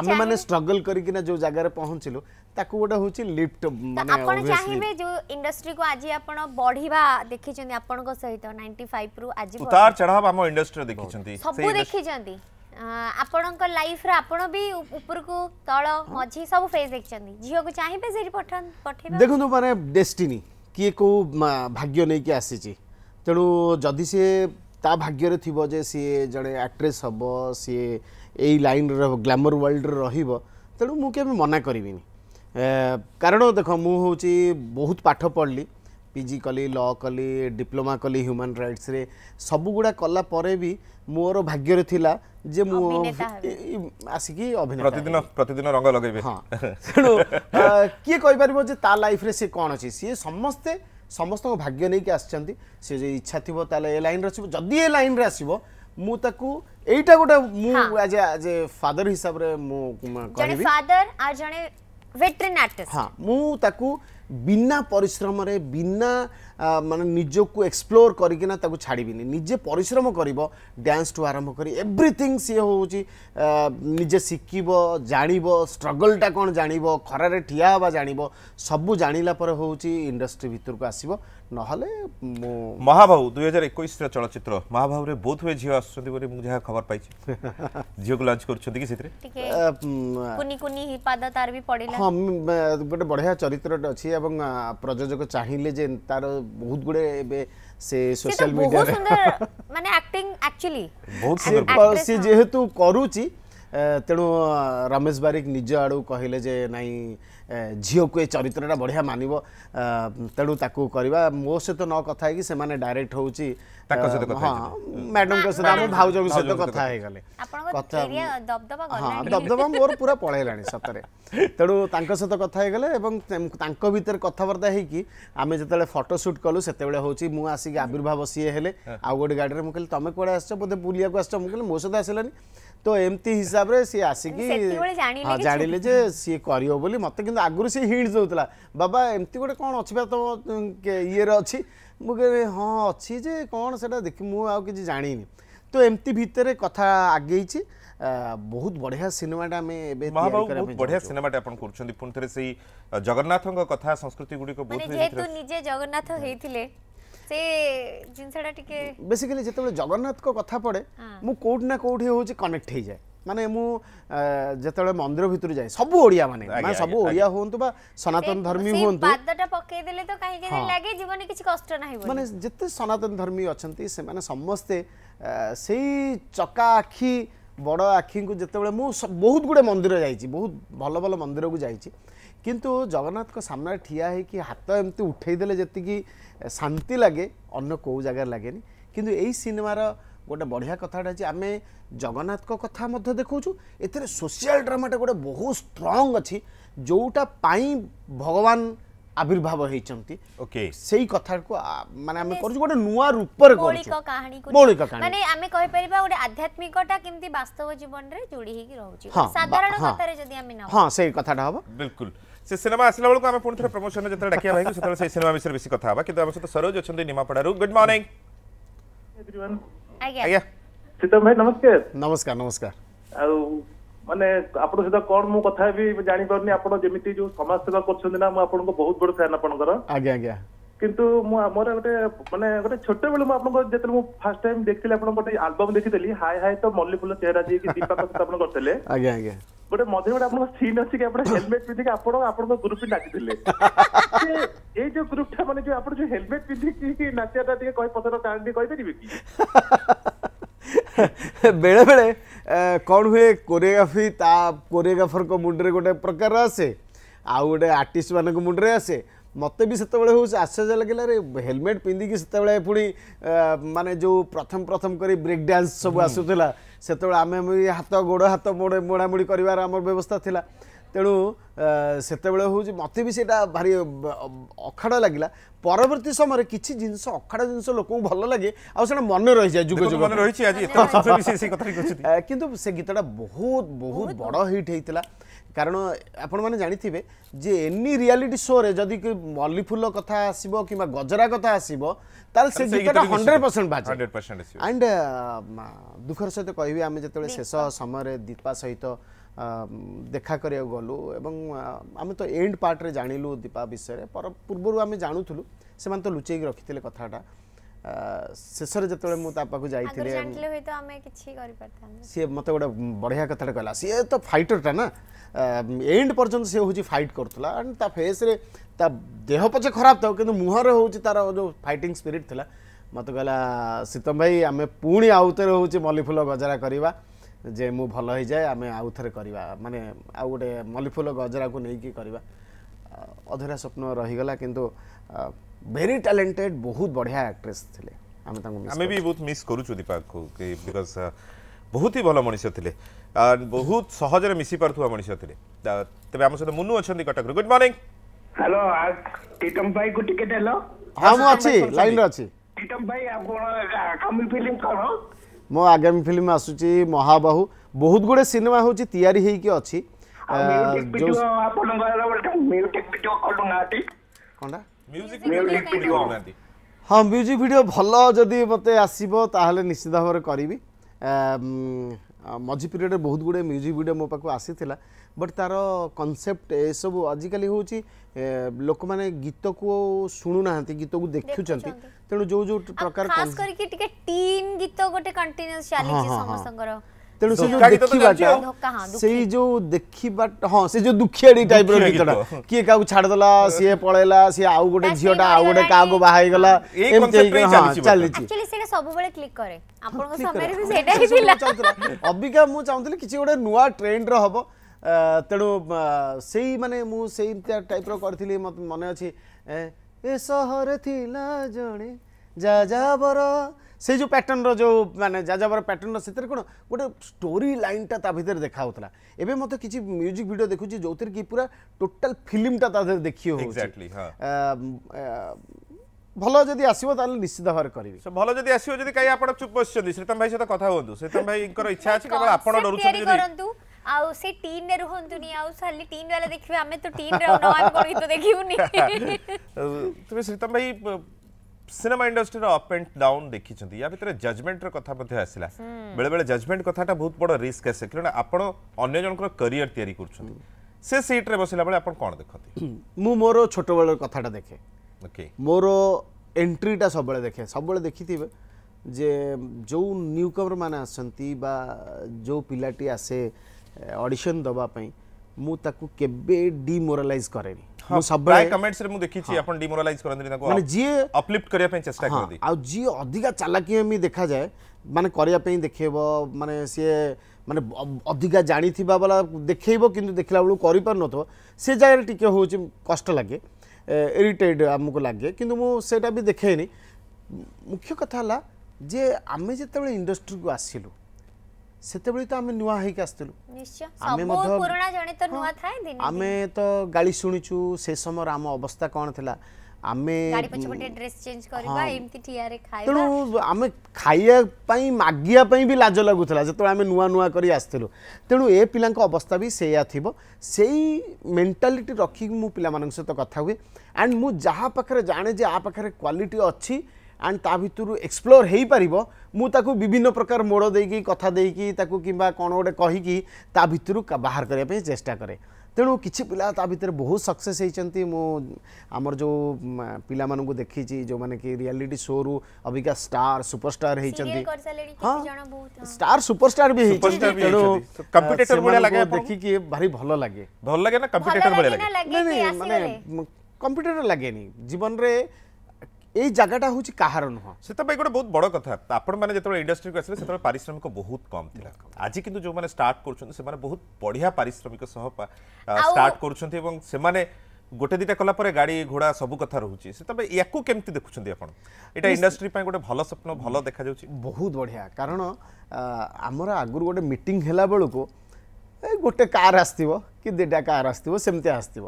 S3: ଆମେମାନେ ଷ୍ଟ୍ରଗଲ୍ କରିକିନା ଯେଉଁ ଜାଗାରେ ପହଞ୍ଚିଲୁ ତାକୁ ଗୋଟେ ହେଉଛି ଲିଫ୍ଟ ମାନେ ଆପଣ ଚାହିଁବେ
S2: ଯୋଉ ଇଣ୍ଡଷ୍ଟ୍ରିକୁ ଆଜି ଆପଣ ବଢିବା ଦେଖିଛନ୍ତି ଆପଣଙ୍କ ସହିତ 95 ରୁ ଆଜି ଉତାର ଚଢ଼ାବ
S1: ଆମ ଇଣ୍ଡଷ୍ଟ୍ରି ଦେଖିଛନ୍ତି ସବୁ
S2: ଦେଖିଛନ୍ତି ଆପଣଙ୍କ ଲାଇଫ୍ର ଆପଣ ବି ଉପରକୁ ତଳ ମଝି ସବୁ ଫେଜ୍ ଦେଖିଛନ୍ତି ଝିଅକୁ ଚାହିଁବେ ସେଇଠି ପଠାଇବେ
S3: ଦେଖନ୍ତୁ ମାନେ ଡେଷ୍ଟିନି କିଏ କେଉଁ ଭାଗ୍ୟ ନେଇକି ଆସିଛି ତେଣୁ ଯଦି ସିଏ ତା ଭାଗ୍ୟରେ ଥିବ ଯେ ସିଏ ଜଣେ ଆକ୍ଟ୍ରେସ୍ ହେବ ସିଏ ଏଇ ଲାଇନ୍ରେ ରହିବ ଗ୍ଲାମର ୱାର୍ଲଡ଼ରେ ରହିବ ତେଣୁ ମୁଁ କେବେ ମନା କରିବିନି କାରଣ ଦେଖ ମୁଁ ହେଉଛି ବହୁତ ପାଠ ପଢ଼ିଲି ପିଜି କଲି ଲ କଲି ଡିପ୍ଲୋମା କଲି ହ୍ୟୁମାନ୍ ରାଇଟ୍ସରେ ସବୁଗୁଡ଼ା କଲା ପରେ ବି ମୋର ଭାଗ୍ୟରେ ଥିଲା ଯେ ମୁଁ ଆସିକି ଅଭିନୟ ପ୍ରତିଦିନ
S1: ପ୍ରତିଦିନ ରଙ୍ଗ ଲଗେଇବେ ହଁ ତେଣୁ
S3: କିଏ କହିପାରିବ ଯେ ତା ଲାଇଫ୍ରେ ସେ କ'ଣ ଅଛି ସିଏ ସମସ୍ତେ ସମସ୍ତଙ୍କ ଭାଗ୍ୟ ନେଇକି ଆସିଛନ୍ତି ସେ ଯଦି ଇଚ୍ଛା ଥିବ ତାହେଲେ ଏ ଲାଇନ୍ରେ ଆସିବ ଯଦି ଏ ଲାଇନ୍ରେ ଆସିବ ମୁଁ ତାକୁ ଏଇଟା ଗୋଟେ ମୁଁ ଆଜ ଆଜ ଏ ଫାଦର ହିସାବରେ ମୁଁ କହିବି
S2: ଫାଦର ଆଉ ଜଣେ
S3: বিনা পরিশ্রমে বিনা মানে নিজকে এক্সপ্লোর করি না তাকে ছাড়বি নিজে পরিশ্রম করব ড্যান্স টু আরম্ভ করে এভ্রিথিং সি হচ্ছে নিজে শিখব জাণব স্ট্রগলটা কোণ জাণব খরার ঠিয়া হওয়া জাণব সবু জাঁলা পরে হচ্ছে ইন্ডস্ট্রি ভিতরক আসব নহলে মহাবাহু দুই হাজার একুশর
S1: চলচ্চিত্র মহাবাহুরে বোধ হুয়ে ঝিও আসছেন বলে মু যা খবর পাইছি *laughs* ঝিওকে লঞ্চ করছেন কি সেতরে
S3: কুনি
S2: কুনি পাদ তার বি পড়িলা হম
S3: গোটে বড়িয়া চরিত্রটা আছে এবং প্রযোজক চাহিলে যে তার বহুত গুড়ে এবে সে সোশ্যাল মিডিয়া
S2: *laughs* মানে অ্যাক্টিং অ্যাকচুয়ালি
S3: বহুত সুন্দর সে যেহেতু করুচি তেণু রমেশ বারিক নিজ আড়ু কহিলে যে নাই ଝିଅକୁ ଏ ଚରିତ୍ରଟା ବଢ଼ିଆ ମାନିବ ତେଣୁ ତାକୁ କରିବା ମୋ ସହିତ ନ କଥା ହେଇକି ସେମାନେ ଡାଇରେକ୍ଟ ହେଉଛି ମ୍ୟାଡମଙ୍କ ସହିତ ଆମ ଭାଉଜଙ୍କ ସହିତ କଥା ହେଇଗଲେ କଥା ହଁ ଦବଦବା ମୋର ପୁରା ପଳେଇଲାଣି ସତରେ ତେଣୁ ତାଙ୍କ ସହିତ କଥା ହେଇଗଲେ ଏବଂ ତାଙ୍କ ଭିତରେ କଥାବାର୍ତ୍ତା ହେଇକି ଆମେ ଯେତେବେଳେ ଫଟୋ ସୁଟ୍ କଲୁ ସେତେବେଳେ ହେଉଛି ମୁଁ ଆସିକି ଆବିର୍ଭାବ ସିଏ ହେଲେ ଆଉ ଗୋଟେ ଗାଡ଼ିରେ ମୁଁ କହିଲି ତମେ କୁଆଡ଼େ ଆସିଛ ବୋଧେ ବୁଲିବାକୁ ଆସିଛ ମୁଁ କହିଲି ମୋ ସହିତ ଆସିଲାନି তো এমতি হিসাবে সি আসিকি জাঁলে যে সি করব বলে মতো কিন্তু আগুন সি হিট দেওয়া বাবা এমতি গোটে কম অছি বা তোম ইয়ে অছি মু হ্যাঁ অছি যে কম সেটা দেখি মু আউ কিছু জানিনি তো এমতি ভিতরে কথা আগেইছি ବହୁତ ବଢ଼ିଆ ସିନେମାଟା ଆମେ ଏବେ ବହୁତ ବଢ଼ିଆ
S1: ସିନେମାଟା ଆପଣ କରୁଛନ୍ତି ପୁଣି ଥରେ ସେଇ ଜଗନ୍ନାଥଙ୍କ କଥା
S3: ସଂସ୍କୃତି ଗୁଡ଼ିକ ବହୁତ ଯେହେତୁ
S2: ନିଜେ ଜଗନ୍ନାଥ ହେଇଥିଲେ ସେ ଜିନିଷଟା ଟିକେ
S3: ବେସିକାଲି ଯେତେବେଳେ ଜଗନ୍ନାଥଙ୍କ କଥା ପଡ଼େ ମୁଁ କୋଉଠି ନା କୋଉଠି ହେଉଛି କନେକ୍ଟ ହେଇଯାଏ ମାନେ ମୁଁ ଯେତେବେଳେ ମନ୍ଦିର ଭିତରୁ ଯାଏ ସବୁ ଓଡ଼ିଆ ମାନେ ମାନେ ସବୁ ଓଡ଼ିଆ ହୁଅନ୍ତୁ ବା ସନାତନ ଧର୍ମୀ ହୁଅନ୍ତୁ ମାନେ ଯେତେ ସନାତନ ଧର୍ମୀ ଅଛନ୍ତି ସେମାନେ ସମସ୍ତେ ସେଇ ଚକା ଆଖି ବଡ଼ ଆଖିଙ୍କୁ ଯେତେବେଳେ ମୁଁ ବହୁତ ଗୁଡ଼ିଏ ମନ୍ଦିର ଯାଇଛି ବହୁତ ଭଲ ଭଲ ମନ୍ଦିରକୁ ଯାଇଛି କିନ୍ତୁ ଜଗନ୍ନାଥଙ୍କ ସାମ୍ନାରେ ଠିଆ ହେଇକି ହାତ ଏମିତି ଉଠେଇଦେଲେ ଯେତିକି ଶାନ୍ତି ଲାଗେ ଅନ୍ୟ କେଉଁ ଜାଗାରେ ଲାଗେନି କିନ୍ତୁ ଏଇ ସିନେମାର ଗୋଟେ ବଢ଼ିଆ କଥାଟା ଅଛି ଆମେ ଜଗନ୍ନାଥଙ୍କ କଥା ମଧ୍ୟ ଦେଖାଉଛୁ ଏଥିରେ ସୋସିଆଲ ଡ୍ରାମାଟା ଗୋଟେ ବହୁତ ଷ୍ଟ୍ରଙ୍ଗ ଅଛି ଯେଉଁଟା ପାଇଁ ଭଗବାନ ଆବିର୍ଭାବ ହେଇଛନ୍ତି ଓକେ ସେଇ କଥାକୁ ମାନେ ଆମେ କରୁଛୁ ଗୋଟେ ନୂଆ ରୂପରେ କରୁଛୁ
S2: ମୌଳିକ କାହାଣୀ ମାନେ ଆମେ କହିପାରିବା ଗୋଟେ ଆଧ୍ୟାତ୍ମିକଟା କେମିତି ବାସ୍ତବ ଜୀବନରେ ଯୋଡ଼ି ହେଇକି ରହୁଛି ସାଧାରଣ କଥାରେ ଯଦି ଆମେ ହଁ
S1: ସେଇ କଥାଟା ହବ ବିଲକୁଲ ସେ ସିନେମା ଆସିଲା ବେଳକୁ ଆମେ ପୁଣି ଥରେ ପ୍ରମୋସନରେ ଯେତେବେଳେ ଡାକିବା ଭାଇକୁ ସେତେବେଳେ ସେଇ ସିନେମା ବିଷୟରେ ବେଶୀ କଥା ହେବା କିନ୍ତୁ ଆମ ସହିତ ସରୋଜ ଅଛନ୍ତି ନିମାପଡ଼ାରୁ ଗୁଡ୍ ମର୍ଣ୍ଣିଂ
S3: ଆଜ୍ଞା ଶୀତମ ଭାଇ ନମସ୍କାର ନମସ୍କାର ନମସ୍କାର
S1: ଆଉ ମାନେ ଆପଣଙ୍କ ସହିତ କଣ ମୁଁ କଥା ହେବି ଜାଣିପାରୁନି ଆପଣ ଯେମିତି ଯୋଉ ସମାଜ ସେବା କରୁଛନ୍ତି ନା ମୁଁ ଆପଣଙ୍କ ବହୁତ
S3: ବଡ ଫ୍ୟାନ୍ ଆପଣଙ୍କର ଆଜ୍ଞା ଆଜ୍ଞା
S1: କିନ୍ତୁ ମୁଁ ଆମର ଗୋଟେ ମାନେ ଗୋଟେ ଛୋଟବେଳେ ମୁଁ ଆପଣଙ୍କ ଯେତେବେଳେ ମୁଁ ଫାର୍ଷ୍ଟ ଟାଇମ୍ ଦେଖିଥିଲି ଆପଣଙ୍କ ଗୋଟେ ଆଲବମ୍ ଦେଖିଥିଲି ହାଏ ହାଏ ତ ମଲ୍ଲି ଫୁଲ ଚେହେରା ଯିଏକି ଦୀପା କଥା ଆପଣ କରିଥିଲେ ଆଜ୍ଞା ଆଜ୍ଞା ଗୋଟେ ମଝିରେ ଗୋଟେ ଆପଣଙ୍କ ସିନ୍ ଅଛି କି ଆପଣ ହେଲମେଟ ପିନ୍ଧିକି ଆପଣ ଆପଣଙ୍କ ଗ୍ରୁପ ବି ନାଚିଥିଲେ ଏଇ ଯୋଉ ଗ୍ରୁପ ମାନେ ଯୋଉ ଆପଣ ଯୋଉ ହେଲମେଟ ପିନ୍ଧିକି ନାଚିବା ଟିକେ କହି ପଥର କାରଣ ଟିକେ କହିପାରିବେ କି
S3: ବେଳେ ବେଳେ କ'ଣ ହୁଏ କୋରିଓଗ୍ରାଫି ତା କୋରିଓଗ୍ରାଫରଙ୍କ ମୁଣ୍ଡରେ ଗୋଟେ ପ୍ରକାର ଆସେ ଆଉ ଗୋଟେ ଆର୍ଟିଷ୍ଟ ମାନଙ୍କ ମୁଣ୍ଡରେ ଆସେ ମୋତେ ବି ସେତେବେଳେ ହେଉଛି ଆଶ୍ଚର୍ଯ୍ୟ ଲାଗିଲା ରେ ହେଲମେଟ୍ ପିନ୍ଧିକି ସେତେବେଳେ ପୁଣି ମାନେ ଯେଉଁ ପ୍ରଥମ ପ୍ରଥମ କରି ବ୍ରେକ୍ ଡ୍ୟାନ୍ସ ସବୁ ଆସୁଥିଲା ସେତେବେଳେ ଆମେ ହାତ ଗୋଡ଼ ହାତ ମୋଡ଼ ମୋଡ଼ାମୋଡ଼ି କରିବାର ଆମର ବ୍ୟବସ୍ଥା ଥିଲା ତେଣୁ ସେତେବେଳେ ହେଉଛି ମୋତେ ବି ସେଇଟା ଭାରି ଅଖାଡ଼ ଲାଗିଲା ପରବର୍ତ୍ତୀ ସମୟରେ କିଛି ଜିନିଷ ଅଖାଡ଼ ଜିନିଷ ଲୋକଙ୍କୁ ଭଲ ଲାଗେ ଆଉ ସେଇଟା ମନେ ରହିଯାଏ ଯୁଗ ଯୁଗ ରହିଛି ଆଜି କିନ୍ତୁ ସେ ଗୀତଟା ବହୁତ ବହୁତ ବଡ଼ ହିଟ୍ ହେଇଥିଲା କାରଣ ଆପଣମାନେ ଜାଣିଥିବେ ଯେ ଏନି ରିଆଲିଟି ଶୋରେ ଯଦି ମଲ୍ଲିଫୁଲ କଥା ଆସିବ କିମ୍ବା ଗଜରା କଥା ଆସିବ ତାହେଲେ ସେ ଗୀତଟା ହଣ୍ଡ୍ରେଡ଼ ପରସେଣ୍ଟ ଆଣ୍ଡ ଦୁଃଖର ସହିତ କହିବି ଆମେ ଯେତେବେଳେ ଶେଷ ସମୟରେ ଦୀପା ସହିତ ଦେଖା କରିବାକୁ ଗଲୁ ଏବଂ ଆମେ ତ ଏଣ୍ଡ ପାର୍ଟରେ ଜାଣିଲୁ ଦୀପା ବିଷୟରେ ପର ପୂର୍ବରୁ ଆମେ ଜାଣୁଥିଲୁ ସେମାନେ ତ ଲୁଚେଇକି ରଖିଥିଲେ କଥାଟା ଶେଷରେ ଯେତେବେଳେ ମୁଁ ତା ପାଖକୁ ଯାଇଥିଲି ସିଏ ମୋତେ ଗୋଟେ ବଢ଼ିଆ କଥାଟେ କହିଲା ସିଏ ତ ଫାଇଟରଟା ନା ଏଣ୍ଡ ପର୍ଯ୍ୟନ୍ତ ସିଏ ହେଉଛି ଫାଇଟ୍ କରୁଥିଲା ଆଣ୍ଡ ତା ଫେସ୍ରେ ତା ଦେହ ପଛେ ଖରାପ ଥାଉ କିନ୍ତୁ ମୁହଁରେ ହେଉଛି ତାର ଯେଉଁ ଫାଇଟିଂ ସ୍ପିରିଟ୍ ଥିଲା ମୋତେ କହିଲା ସୀତମ ଭାଇ ଆମେ ପୁଣି ଆଉ ଥରେ ହେଉଛି ମଲ୍ଲିଫୁଲ ଗଜରା କରିବା ଯେ ମୁଁ ଭଲ ହେଇଯାଏ ଆମେ ଆଉ ଥରେ କରିବା ମାନେ ଆଉ ଗୋଟେ ମଲ୍ଲିଫୁଲ ଗଜରାକୁ ନେଇକି କରିବା ଅଧୁରା ସ୍ୱପ୍ନ ରହିଗଲା କିନ୍ତୁ ভেরি ଟ୍ୟାଲେଣ୍ଟେଡ୍ ବହୁତ ବଢ଼ିଆ ଆକ୍ଟ୍ରେସ୍ ଥିଲେ ଆମେ ତାଙ୍କୁ ଆମେ ବି
S1: ବହୁତ ମିସ୍ କରୁଛୁ ଦୀପାକୁ ବିକଜ୍ ବହୁତ ହି ଭଲ ମଣିଷ ଥିଲେ ବହୁତ ସହଜରେ ମିଶି ପାରୁଥିବା ମଣିଷ ଥିଲେ ତେବେ ଆମ ସହିତ ମୁନୁ ଅଛନ୍ତି କଟକରୁ ଗୁଡ୍ ମର୍ଣ୍ଣିଂ
S3: ହ୍ୟାଲୋ ଟିଟମ ଭାଇକୁ ଟିକେ ଦେଲ ହଁ ମୁଁ ଅଛି ଲାଇନ୍ରେ ଅଛି ଟିଟମ ଭାଇ ଆପଣ ଆଗାମୀ ଫିଲ୍ମ କ'ଣ ମୋ ଆଗାମୀ ଫିଲ୍ମ ଆସୁଛି ମହାବାହୁ ବହୁତ ଗୁଡ଼ିଏ ସିନେମା ହେଉଛି ତିଆରି ହେଇକି ଅଛି ଆପଣଙ୍କର ମିଉଜିକ୍ ଭିଡ଼ିଓ କରୁନାହାନ୍ତି କ'ଣଟା ହଁ ମ୍ୟୁଜିକ୍ ଭିଡ଼ିଓ ଭଲ ଯଦି ମୋତେ ଆସିବ ତାହେଲେ ନିଶ୍ଚିତ ଭାବରେ କରିବି ମଝି ପିରିୟଡ଼ରେ ବହୁତ ଗୁଡ଼ିଏ ମ୍ୟୁଜିକ୍ ଭିଡ଼ିଓ ମୋ ପାଖକୁ ଆସିଥିଲା ବଟ୍ ତା'ର କନସେପ୍ଟ ଏସବୁ ଆଜିକାଲି ହେଉଛି ଲୋକମାନେ ଗୀତକୁ ଶୁଣୁନାହାନ୍ତି ଗୀତକୁ ଦେଖୁଛନ୍ତି ତେଣୁ ଯେଉଁ ଯେଉଁ ପ୍ରକାର ଖାସ୍
S2: କରିକି ଟିକେ ଟିନ୍ ଗୀତ ଗୋଟେ କଣ୍ଟିନ୍ୟୁସ୍ ଚାଲିଛି ସମସ୍ତଙ୍କର ତେଣୁ ସେ
S3: ଯୋଉ ଦେଖିବାଟା ସେଇ ଯୋଉ ଦେଖିବା ହଁ ସେ ଯୋଉ ଦୁଃଖିଆଡି ଟାଇପ୍ର ଗୀତଟା କିଏ କାହାକୁ ଛାଡ଼ିଦେଲା ସିଏ ପଳେଇଲା ସିଏ ଆଉ ଗୋଟେ ଝିଅଟା ଆଉ ଗୋଟେ କାହାକୁ ବାହା ହେଇଗଲା ଏମିତି ହେଇକି ହଁ ଚାଲିଛି ସବୁବେଳେ କ୍ଲିକ୍ କରେ ଆପଣଙ୍କ ସମୟରେ ବି ସେଇଟା ହିଁ ଥିଲା ଅବିକା ମୁଁ ଚାହୁଁଥିଲି କିଛି ଗୋଟେ ନୂଆ ଟ୍ରେଣ୍ଡର ହବ ତେଣୁ ସେଇ ମାନେ ମୁଁ ସେଇମିତିଆ ଟାଇପ୍ର କରିଥିଲି ମନେ ଅଛି ଏ ସହର ଥିଲା ଜଣେ ଯା ଯାବର ସେ ଯେଉଁ ପ୍ୟାଟର୍ଣ୍ଣର ଯେଉଁ ମାନେ ଯାଯାବର ପ୍ୟାଟର୍ଣ୍ଣର ସେଥିରେ କ'ଣ ଗୋଟେ ଷ୍ଟୋରି ଲାଇନ୍ଟା ତା ଭିତରେ ଦେଖା ହେଉଥିଲା ଏବେ ମୋତେ କିଛି ମ୍ୟୁଜିକ୍ ଭିଡ଼ିଓ ଦେଖୁଛି ଯେଉଁଥିରେ କି ପୁରା ଟୋଟାଲ୍ ଫିଲ୍ମଟା ତା ଦେହରେ ଦେଖି ହେଉଛି ଭଲ ଯଦି ଆସିବ ତାହେଲେ ନିଶ୍ଚିତ ଭାବରେ କରିବି ଭଲ ଯଦି ଆସିବ ଯଦି
S1: କାହିଁ ଆପଣ ଚୁପ୍ ବସିଛନ୍ତି ଶ୍ରୀତମ ଭାଇ ସହିତ କଥା ହୁଅନ୍ତୁ ଶ୍ରୀତମ ଭାଇଙ୍କର ଇଚ୍ଛା ଅଛି କେବଳ ଆପଣ ଡରୁଛନ୍ତି ଯଦି
S2: ଆଉ ସେ ଟିନ୍ ରେ ରୁହନ୍ତୁନି ଆଉ ଖାଲି ଟିନ୍ ବାଲା ଦେଖିବେ ଆମେ ତ ଟିନ୍ ରେ ନ ଆମେ ଗଣିତ ଦେଖିବୁନି
S1: ତେବେ ଶ୍ରୀତମ ଭାଇ সিনেমা ইন্ডস্ট্রির অপ এন্ড ডাউন দেখিছেন ইয়া ভিতরে জজমেন্টর কথা মধ্যে আসিলা বেলে বেলে জজমেন্ট কথাটা বহুত বড় রিস্ক আসে কারণ আপন অন্য জনকর ক্যারিয়ার তৈরি করছেন
S3: সে সিটরে বসিলা বেলে আপন কোন দেখতে মু মোর ছোটবেলার কথাটা দেখে ওকে মোর এন্ট্রিটা সববেলে দেখে সববেলে দেখিথিবে যে ଯେଉଁ ନ୍ୟୁ କମର୍ ମାନେ ଆସନ୍ତି ବା ଯେଉଁ ପିଲାଟି ଆସେ ଅଡ଼ିସନ୍ ଦେବା ପାଇଁ ମୁଁ ତାକୁ କେବେ ଡିମୋରାଲାଇଜ କରେନି ମୁଁ ସବୁବେଳେ
S1: କମେଣ୍ଟସରେ ମୁଁ ଦେଖିଛି ଆପଣ ଡିମୋରାଲାଇଜ କରନ୍ତି ତାକୁ ମାନେ
S3: ଯିଏ ଅପଲିଫ୍ଟ କରିବା ପାଇଁ ଚେଷ୍ଟା କରନ୍ତି ଆଉ ଯିଏ ଅଧିକା ଚାଲାକି ଏମିତି ଦେଖାଯାଏ ମାନେ କରିବା ପାଇଁ ଦେଖେଇବ ମାନେ ସିଏ ମାନେ ଅଧିକା ଜାଣିଥିବା ବାଲା ଦେଖେଇବ କିନ୍ତୁ ଦେଖିଲା ବେଳକୁ କରିପାରୁନଥିବ ସେ ଜାଗାରେ ଟିକେ ହେଉଛି କଷ୍ଟ ଲାଗେ ଇରିଟେଡ୍ ଆମକୁ ଲାଗେ କିନ୍ତୁ ମୁଁ ସେଇଟା ବି ଦେଖେଇନି ମୁଖ୍ୟ କଥା ହେଲା ଯେ ଆମେ ଯେତେବେଳେ ଇଣ୍ଡଷ୍ଟ୍ରିକୁ ଆସିଲୁ ସେତେବେଳେ ତ ଆମେ ନୂଆ ହେଇକି ଆସିଥିଲୁ
S2: ଆମେ ମଧ୍ୟ ଆମେ
S3: ତ ଗାଳି ଶୁଣିଛୁ ସେ ସମୟରେ ଆମ ଅବସ୍ଥା କ'ଣ ଥିଲା ଆମେ ତେଣୁ ଆମେ ଖାଇବା ପାଇଁ ମାଗିବା ପାଇଁ ବି ଲାଜ ଲାଗୁଥିଲା ଯେତେବେଳେ ଆମେ ନୂଆ ନୂଆ କରି ଆସିଥିଲୁ ତେଣୁ ଏ ପିଲାଙ୍କ ଅବସ୍ଥା ବି ସେଇଆ ଥିବ ସେଇ ମେଣ୍ଟାଲିଟି ରଖିକି ମୁଁ ପିଲାମାନଙ୍କ ସହିତ କଥା ହୁଏ ଆଣ୍ଡ ମୁଁ ଯାହା ପାଖରେ ଜାଣେ ଯେ ଆ ପାଖରେ କ୍ୱାଲିଟି ଅଛି एंड तर एक्सप्लोर हो पार मुझे विभिन्न प्रकार मोड़ देक कथा देकू कि कौन गोटे कहीकिा बाहर करने चेषा कै तेणु किसी पिला बहुत सक्सेस मुमर जो पिला देखी जो मैंने कि रियालीटी शो रु अबिका स्टार सुपरस्टार हाँ स्टार सुपरस्टार भी देखिए भारी भल लगे भल लगे ना कंपटीटर मैंने कंपिटेटर लगे नहीं जीवन में এই জায়গাটা হচ্ছে কাহার নুহ সেপাই গোটে বহুত বড় কথা
S1: আপন মানে যেতবে ইন্ডস্ট্রি কু আসলে সেতবে পারিশ্রমিক বহুত কম থিলা আজি কিন্তু যে মানে স্টার্ট করছেন সেমানে বহুত বড়িয়া পারিশ্রমিক সহ স্টার্ট করছেন এবং সেমানে গোটে দুইটা কলা পরে গাড়ি ঘোড়া সব কথা রহুছি সেতবে ইয়াকু কেমতি দেখুছেন আপন এটা ইন্ডাস্ট্রি পাই গোটে ভালো স্বপ্ন ভালো দেখা যাচ্ছে
S3: বহুত বড়িয়া কারণ আমার আগুর গোটে মিটিং হেলা বেলকু গোটে কার আসতিব কি দুইটা কার আসতিব সেমতি আসতিব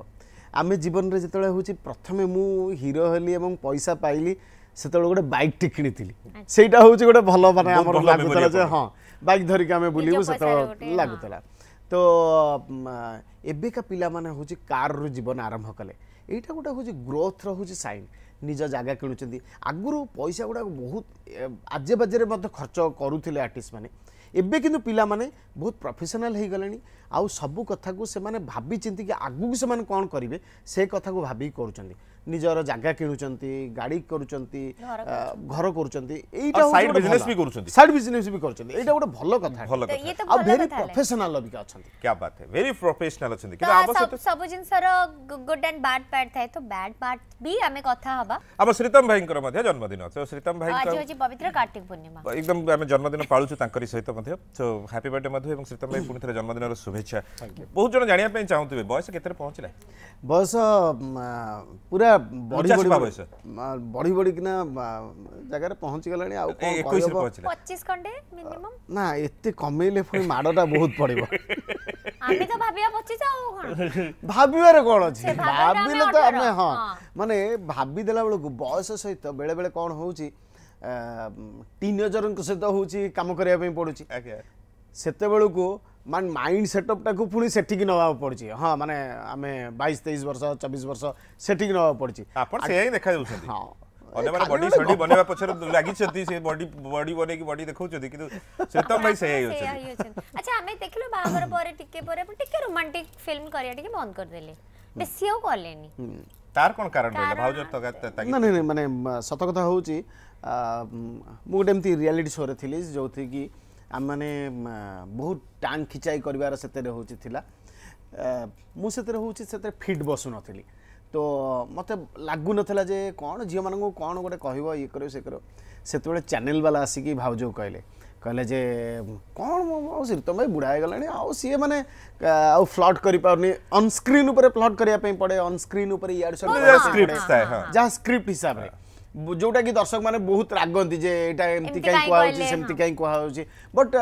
S3: ଆମେ ଜୀବନରେ ଯେତେବେଳେ ହେଉଛି ପ୍ରଥମେ ମୁଁ ହିରୋ ହେଲି ଏବଂ ପଇସା ପାଇଲି ସେତେବେଳେ ଗୋଟେ ବାଇକ୍ଟେ କିଣିଥିଲି ସେଇଟା ହେଉଛି ଗୋଟେ ଭଲ ମାନେ ଆମର ଲାଗୁଥିଲା ଯେ ହଁ ବାଇକ୍ ଧରିକି ଆମେ ବୁଲିବୁ ସେତେବେଳେ ଲାଗୁଥିଲା ତ ଏବେକା ପିଲାମାନେ ହେଉଛି କାର୍ରୁ ଜୀବନ ଆରମ୍ଭ କଲେ ଏଇଟା ଗୋଟେ ହେଉଛି ଗ୍ରୋଥର ହେଉଛି ସାଇନ୍ ନିଜ ଜାଗା କିଣୁଛନ୍ତି ଆଗରୁ ପଇସା ଗୁଡ଼ାକ ବହୁତ ଆଜେବାଜେରେ ମଧ୍ୟ ଖର୍ଚ୍ଚ କରୁଥିଲେ ଆର୍ଟିଷ୍ଟ ମାନେ ଏବେ କିନ୍ତୁ ପିଲାମାନେ ବହୁତ ପ୍ରଫେସନାଲ୍ ହୋଇଗଲେଣି ଆଉ ସବୁ କଥାକୁ ସେମାନେ ଭାବି ଚିନ୍ତିକି ଆଗକୁ ସେମାନେ କ'ଣ କରିବେ ସେ କଥାକୁ ଭାବିକି କରୁଛନ୍ତି ନିଜର ଜାଗା କିଣୁଛନ୍ତି ଗାଡ଼ି କରୁଛନ୍ତି ଘର କରୁଛନ୍ତି ଏଇଟା ସାଇଡ୍ ବିଜନେସ୍ ବି କରୁଛନ୍ତି ସାଇଡ୍ ବିଜନେସ୍ ବି କରୁଛନ୍ତି ଏଇଟା ଗୋଟେ ଭଲ କଥା ଭଲ
S2: କଥା
S1: ଆଉ
S3: ଭେରି ପ୍ରଫେସନାଲ ବି ଅଛନ୍ତି କ୍ୟା
S1: ବାତ ହେ ଭେରି ପ୍ରଫେସନାଲ ଅଛନ୍ତି କିନ୍ତୁ ଆମ ସହିତ
S2: ସବୁ ଜିନିଷର ଗୁଡ୍ ଆଣ୍ଡ ବ୍ୟାଡ୍ ପାର୍ଟ ଥାଏ ତ ବ୍ୟାଡ୍ ପାର୍ଟ ବି ଆମେ କଥା ହବା
S1: ଆମ ଶ୍ରୀତମ ଭାଇଙ୍କର ମଧ୍ୟ ଜନ୍ମଦିନ ସୋ ଶ୍ରୀତମ ଭାଇ ଆଜି ହେଉଛି
S2: ପବିତ୍ର କାର୍ତ୍ତିକ ପୂର୍ଣ୍ଣିମା
S1: ଏକଦମ ଆମେ ଜନ୍ମଦିନ ପାଳୁଛୁ ତାଙ୍କରି ସହିତ ମଧ୍ୟ ସୋ ହ୍ୟାପି ବାର୍ଥଡେ ମଧ୍ୟ ଏବଂ ଶ୍ରୀତମ ଭାଇ ପୁଣି ଥରେ ଜନ୍ମଦିନର ଶୁଭେଚ୍ଛା ବହୁତ ଜଣ ଜାଣିବା ପାଇଁ ଚାହୁଁଥିବେ ବୟସ କେତେରେ ପହଞ୍ଚିଲା
S3: ବୟସ ପୁରା ବଢି ବଢି ବଢି ବଢିକିନା ଜାଗାରେ ପହଞ୍ଚିଗଲାଣି ଆଉ କଣ ନା ଏତେ କମେଇଲେ ପୁଣି ମାଡ଼ଟା ବହୁତ ପଡିବ ଭାବିବାରେ କଣ ଅଛି ଭାବିଲେ ତ ଆମେ ହଁ ମାନେ ଭାବିଦେଲା ବେଳକୁ ବୟସ ସହିତ ବେଳେବେଳେ କଣ ହଉଛି ଟିନେଜରଙ୍କ ସହିତ ହଉଛି କାମ କରିବା ପାଇଁ ପଡ଼ୁଛି ସେତେବେଳକୁ ମାନେ ମାଇଣ୍ଡ ସେଟଅପ୍ଟାକୁ ପୁଣି ସେଠିକି ନେବାକୁ ପଡ଼ୁଛି ହଁ ମାନେ ଆମେ ବାଇଶ ତେଇଶ ବର୍ଷ ଚବିଶ ବର୍ଷ ସେଠିକି ନେବାକୁ ପଡ଼ୁଛି ଆପଣ ସେଇଆ ହିଁ ଦେଖାଯାଉଛନ୍ତି ହଁ ଅନ୍ୟମାନେ ବଡି ସଡି ବନେଇବା ପଛରେ ଲାଗିଛନ୍ତି
S1: ସେ ବଡି ବଡି ବନେଇକି ବଡି ଦେଖାଉଛନ୍ତି କିନ୍ତୁ ଶ୍ରୀତମ ଭାଇ ସେଇଆ ହେଉଛନ୍ତି
S2: ଆଚ୍ଛା ଆମେ ଦେଖିଲୁ ବାହାଘର ପରେ ଟିକେ ପରେ ଟିକେ ରୋମାଣ୍ଟିକ ଫିଲ୍ମ କରିବା ଟିକେ ବନ୍ଦ କରିଦେଲେ ବେଶୀ ଆଉ କଲେନି
S3: ତାର କ'ଣ କାରଣ ରହିଲା ଭାଉଜ ନା ନାଇଁ ମାନେ ସତ କଥା ହେଉଛି ମୁଁ ଗୋଟେ ଏମିତି ରିଆଲିଟି ଶୋରେ ଥିଲି ଯେଉଁଥିକି କି आम मैंने बहुत टांग खिचाई करते मुझे से फिट बसु नी तो मत लगुन जे कौन झील मान कौन गोटे कह ये कर सी चेल बाला आसिक भाज कहले कहले जे कौन मौसी तुम भाई बुढ़ाई गला आउ सी मैंने फ्लट कर अनस्क्रीन उपलट करने पड़े अनस्क्रीन उपड़े जहाँ स्क्रिप्ट हिसाब से ଯୋଉଟା କି ଦର୍ଶକମାନେ ବହୁତ ରାଗନ୍ତି ଯେ ଏଇଟା ଏମିତି କାହିଁ କୁହାହେଉଛି ସେମିତି କାହିଁ କୁହାହେଉଛି ବଟ୍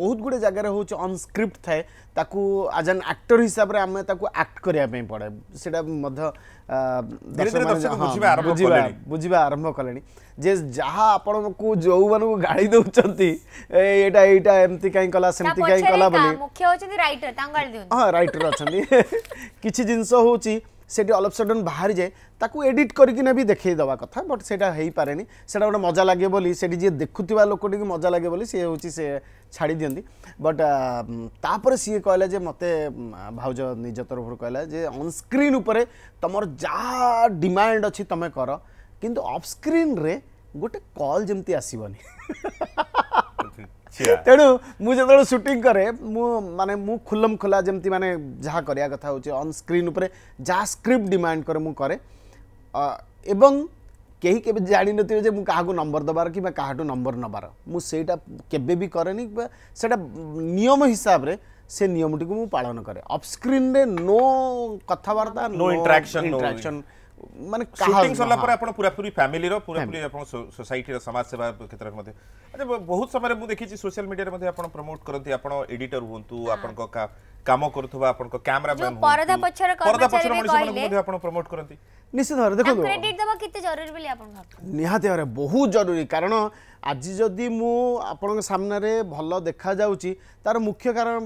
S3: ବହୁତ ଗୁଡ଼ିଏ ଜାଗାରେ ହେଉଛି ଅନସ୍କ୍ରିପ୍ଟ ଥାଏ ତାକୁ ଆଜ୍ ଆନ୍ ଆକ୍ଟର ହିସାବରେ ଆମେ ତାକୁ ଆକ୍ଟ କରିବା ପାଇଁ ପଡ଼େ ସେଇଟା ମଧ୍ୟ ବୁଝିବା ବୁଝିବା ଆରମ୍ଭ କଲେଣି ଯେ ଯାହା ଆପଣଙ୍କୁ ଯେଉଁମାନଙ୍କୁ ଗାଳି ଦେଉଛନ୍ତି ଏଇଟା ଏଇଟା ଏମିତି କାହିଁ କଲା ସେମିତି କାହିଁ କଲା
S2: ବୋଲି
S3: ହଁ ରାଇଟର ଅଛନ୍ତି କିଛି ଜିନିଷ ହେଉଛି সেটি অল অফ সডন বাহারি যায় তাকে এডিট করিকিনা বি দেখাই দেওয়া কথা বট সেটা হয়ে পারে সেটা গোটে মজা লাগে বলি সেটি যে দেখুবা লোকটি মজা লাগে বলি সি হচ্ছে সে ছাড়ি দিকে বট তাপরে সি কহিলা যে মতো ভাউজ নিজ তরফর কহিলা যে অনস্ক্রিন উপরে তোমার যা ডিমান্ড অছি তুমি কর কিন্তু অফস্ক্রিন্রে গোটে কল যেমতি আসবনি ତେଣୁ ମୁଁ ଯେତେବେଳେ ସୁଟିଂ କରେ ମୁଁ ମାନେ ମୁଁ ଖୁଲମ ଖୋଲା ଯେମିତି ମାନେ ଯାହା କରିବା କଥା ହେଉଛି ଅନ୍ ସ୍କ୍ରିନ୍ ଉପରେ ଯାହା ସ୍କ୍ରିପ୍ଟ ଡିମାଣ୍ଡ କରେ ମୁଁ କରେ ଏବଂ କେହି କେବେ ଜାଣିନଥିବେ ଯେ ମୁଁ କାହାକୁ ନମ୍ବର ଦେବାର କିମ୍ବା କାହାଠୁ ନମ୍ବର ନେବାର ମୁଁ ସେଇଟା କେବେ ବି କରେନି କିମ୍ବା ସେଇଟା ନିୟମ ହିସାବରେ ସେ ନିୟମଟିକୁ ମୁଁ ପାଳନ କରେ ଅଫ୍ ସ୍କ୍ରିନ୍ରେ ନୋ କଥାବାର୍ତ୍ତା ନୋ ଇଣ୍ଟ୍ରାକ୍ସନ୍ ଇଣ୍ଟ୍ରାକ୍ସନ୍ ମାନେ ସୁଟିଂ ସରିଲା ପରେ ଆପଣ
S1: ପୁରାପୁରି ଫ୍ୟାମିଲିର ପୁରାପୁରି ଆପଣ ସୋସାଇଟିର ସମାଜ ସେବା କ୍ଷେତ୍ରରେ ମଧ୍ୟ ଆଚ୍ଛା ବହୁତ ସମୟରେ ମୁଁ ଦେଖିଛି ସୋସିଆଲ ମିଡିଆରେ ମଧ୍ୟ ଆପଣ ପ୍ରମୋଟ କରନ୍ତି ଆପଣ ଏଡିଟର ହୁଅନ୍ତୁ ଆପଣଙ୍କ କାମ
S3: କରୁଥିବା ଆପଣଙ୍କ କ୍ୟାମେରା ମ୍ୟାନ୍ ପରଦା
S1: ପଛର କର୍ମଚାରୀ ମଣିଷମାନଙ୍କୁ ମଧ୍ୟ ଆପଣ ପ୍ରମୋଟ କରନ୍ତି
S3: ନିଶ୍ଚିତ ଭାବରେ ଦେଖନ୍ତୁ
S2: କ୍ରେଡିଟ୍ ଦେବା କେତେ ଜରୁରୀ ବୋଲି ଆପଣ
S3: ଭାବୁଛନ୍ତି ନିହାତି ଭାବରେ ବହୁତ ଜରୁରୀ କାରଣ ଆଜି ଯଦି ମୁଁ ଆପଣଙ୍କ ସାମ୍ନାରେ ଭଲ ଦେଖାଯାଉଛି ତାର ମୁଖ୍ୟ କାରଣ